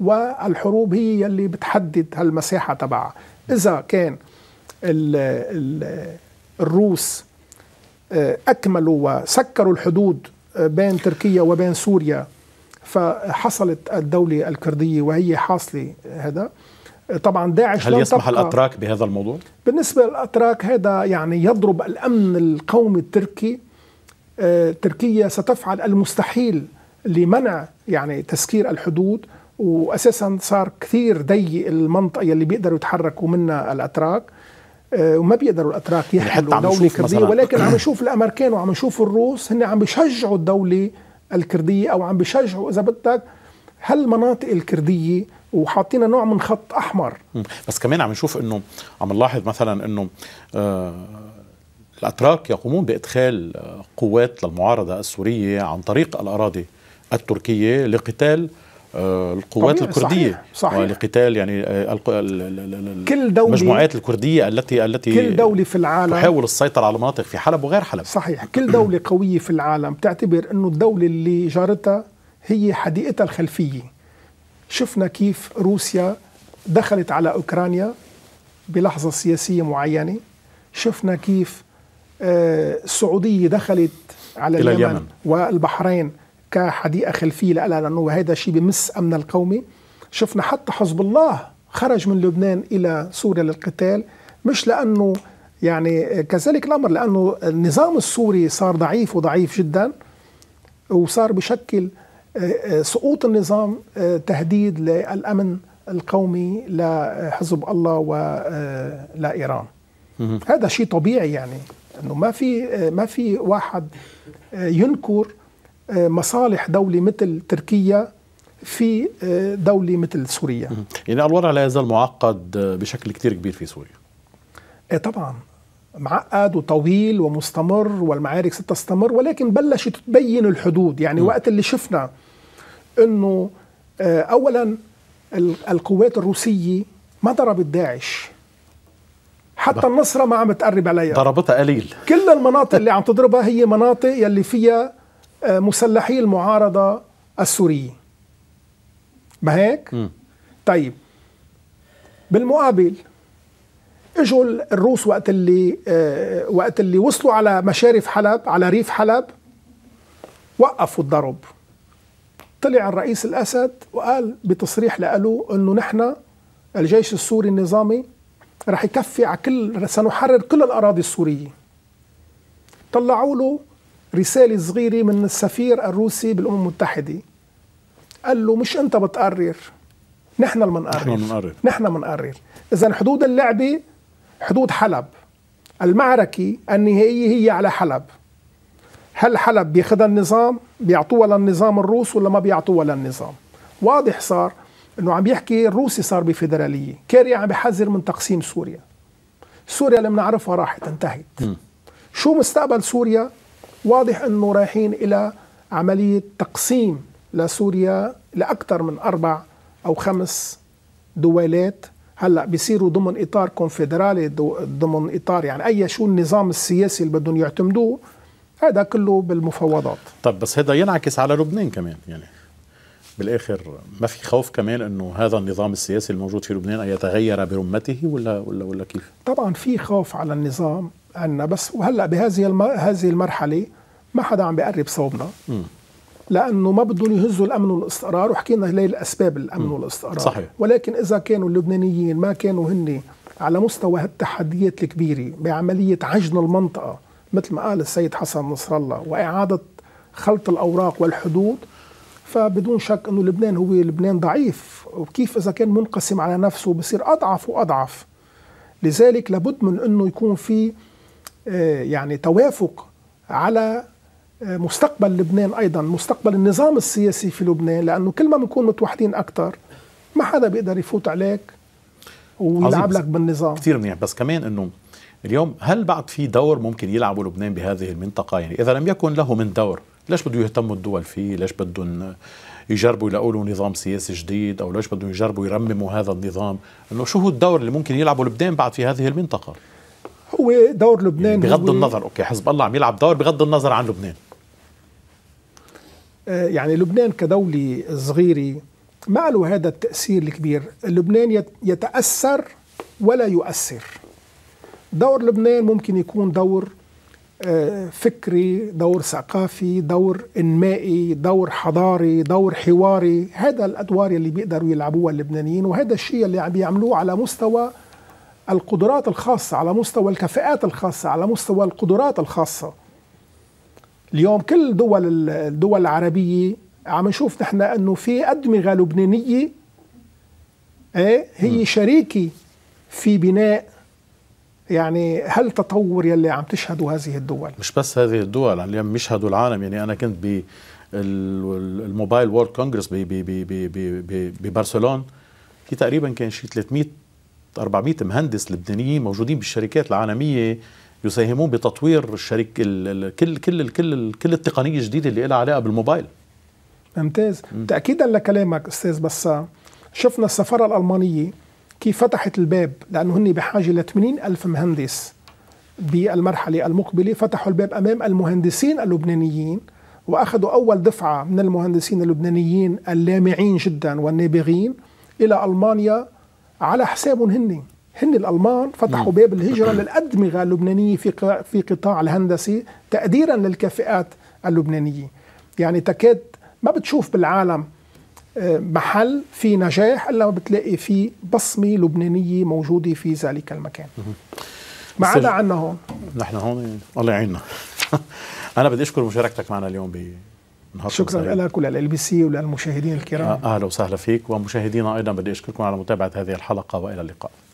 والحروب هي يلي بتحدد هالمساحة تبعها إذا كان الـ ال الروس آه، أكملوا وسكروا الحدود آه، بين تركيا وبين سوريا فحصلت الدولة الكردية وهي حاصلة هذا آه، طبعا داعش هل يسمح الأتراك بهذا الموضوع؟ بالنسبة للأتراك هذا يعني يضرب الأمن القومي التركي تركيا ستفعل المستحيل لمنع يعني تسكير الحدود واساسا صار كثير ضيق المنطقه اللي بيقدروا يتحركوا منها الاتراك آه، وما بيقدروا الاتراك يعني يحلوا دوله كرديه ولكن عم نشوف الامريكان وعم نشوف الروس هن عم بيشجعوا الدوله الكرديه او عم بيشجعوا اذا بدك هالمناطق الكرديه وحاطين نوع من خط احمر بس كمان عم نشوف انه عم نلاحظ مثلا انه آه الاتراك يقومون بادخال آه، قوات للمعارضه السوريه عن طريق الاراضي التركيه لقتال آه، القوات الكردية صحيح. صحيح. ولقتال يعني آه، كل دولة المجموعات الكردية التي التي كل دولة في العالم تحاول السيطرة على مناطق في حلب وغير حلب صحيح كل دولة قوية في العالم تعتبر أنه الدولة اللي جارتها هي حديقتها الخلفية شفنا كيف روسيا دخلت على أوكرانيا بلحظة سياسية معينة شفنا كيف آه، السعودية دخلت على اليمن, اليمن والبحرين كحديقه خلفيه لا لا لانه هذا شيء بمس امن القومي شفنا حتى حزب الله خرج من لبنان الى سوريا للقتال مش لانه يعني كذلك الامر لانه النظام السوري صار ضعيف وضعيف جدا وصار بشكل آه، آه، سقوط النظام آه، تهديد للامن القومي لحزب الله ولايران هذا شيء طبيعي يعني انه ما في ما في واحد ينكر آه، مصالح دولة مثل تركيا في آه، دولة مثل سوريا يعني الوضع لا يزال معقد آه، بشكل كتير كبير في سوريا إيه طبعا معقد وطويل ومستمر والمعارك ستستمر ولكن بلشت تبين الحدود يعني م. وقت اللي شفنا انه اولا القوات الروسيه ما ضربت داعش حتى النصرة ما عم تقرب عليها ضربتها قليل كل المناطق اللي عم تضربها هي مناطق يلي فيها آه، مسلحي المعارضه السوريين ما هيك؟ م. طيب بالمقابل اجوا الروس وقت اللي آه وقت اللي وصلوا على مشارف حلب على ريف حلب وقفوا الضرب طلع الرئيس الاسد وقال بتصريح له انه نحن الجيش السوري النظامي رح يكفي على كل سنحرر كل الاراضي السوريه طلعوا له رسالة صغيرة من السفير الروسي بالأمم المتحدة قال له مش أنت بتقرر نحن اللي بنقرر نحن المنقرر بنقرر إذا حدود اللعبة حدود حلب المعركة النهائية هي على حلب هل حلب بياخذها النظام بيعطوها للنظام الروس ولا ما بيعطوها للنظام واضح صار انه عم يحكي الروسي صار بفيدراليه كاري عم بحذر من تقسيم سوريا سوريا اللي بنعرفها راحت انتهت م. شو مستقبل سوريا واضح أنه رايحين إلى عملية تقسيم لسوريا لأكثر من أربع أو خمس دولات هلا بيصيروا ضمن اطار كونفدرالي ضمن اطار يعني اي شو النظام السياسي اللي بدهم يعتمدوه هذا كله بالمفاوضات طب بس هذا ينعكس على لبنان كمان يعني بالاخر ما في خوف كمان انه هذا النظام السياسي الموجود في لبنان ان يتغير برمته ولا ولا ولا كيف؟ طبعا في خوف على النظام عنا بس وهلا بهذه الم... هذه المرحله ما حدا عم بيقرب صوبنا لانه ما بدهم يهزوا الامن والاستقرار وحكينا ليه الاسباب الامن والاستقرار صحيح. ولكن اذا كانوا اللبنانيين ما كانوا هن على مستوى هالتحديات الكبيره بعمليه عجن المنطقه مثل ما قال السيد حسن نصر الله واعاده خلط الاوراق والحدود فبدون شك انه لبنان هو لبنان ضعيف وكيف اذا كان منقسم على نفسه بصير اضعف واضعف لذلك لابد من انه يكون في آه، يعني توافق على آه، مستقبل لبنان ايضا مستقبل النظام السياسي في لبنان لانه كل ما بنكون متوحدين اكثر ما حدا بيقدر يفوت عليك ويلعب لك بالنظام كثير منيح بس كمان انه اليوم هل بعد في دور ممكن يلعبه لبنان بهذه المنطقه يعني اذا لم يكن له من دور ليش بده يهتموا الدول فيه ليش بدهم يجربوا يلاقوا له نظام سياسي جديد او ليش بدهم يجربوا يرمموا هذا النظام انه شو هو الدور اللي ممكن يلعبه لبنان بعد في هذه المنطقه هو دور لبنان يعني بغض النظر اوكي حزب الله عم يلعب دور بغض النظر عن لبنان آه، يعني لبنان كدولة صغيرة ما له هذا التأثير الكبير لبنان يتأثر ولا يؤثر دور لبنان ممكن يكون دور آه، فكري دور ثقافي دور انمائي دور حضاري دور حواري هذا الادوار اللي بيقدروا يلعبوها اللبنانيين وهذا الشيء اللي عم بيعملوه على مستوى القدرات الخاصة على مستوى الكفاءات الخاصة على مستوى القدرات الخاصة اليوم كل دول الدول العربية عم نشوف نحن أنه في أدمغة لبنانية إيه؟ هي شريكة في بناء يعني هل تطور يلي عم تشهده هذه الدول مش بس هذه الدول اليوم يشهدوا العالم يعني أنا كنت ب وورد كونغرس ببرشلون في تقريبا كان شيء 300 400 مهندس لبنانيين موجودين بالشركات العالميه يساهمون بتطوير الشركه كل كل كل كل التقنيه الجديده اللي لها علاقه بالموبايل ممتاز تاكيدا لكلامك استاذ بس شفنا السفاره الالمانيه كيف فتحت الباب لانه هن بحاجه ل 80 الف مهندس بالمرحله المقبله فتحوا الباب امام المهندسين اللبنانيين واخذوا اول دفعه من المهندسين اللبنانيين اللامعين جدا والنابغين الى المانيا على حسابهم هن هن الالمان فتحوا نعم. باب الهجره للادمغه اللبنانيه في في قطاع الهندسي تقديرا للكفاءات اللبنانيه يعني تكاد ما بتشوف بالعالم آه، محل في نجاح الا بتلاقي في بصمه لبنانيه موجوده في ذلك المكان ما عدا عنا هون نحن هون الله يعيننا انا بدي اشكر مشاركتك معنا اليوم ب شكرا لك ولل بي سي وللمشاهدين الكرام آه، اهلا وسهلا فيك ومشاهدينا ايضا بدي اشكركم على متابعه هذه الحلقه والى اللقاء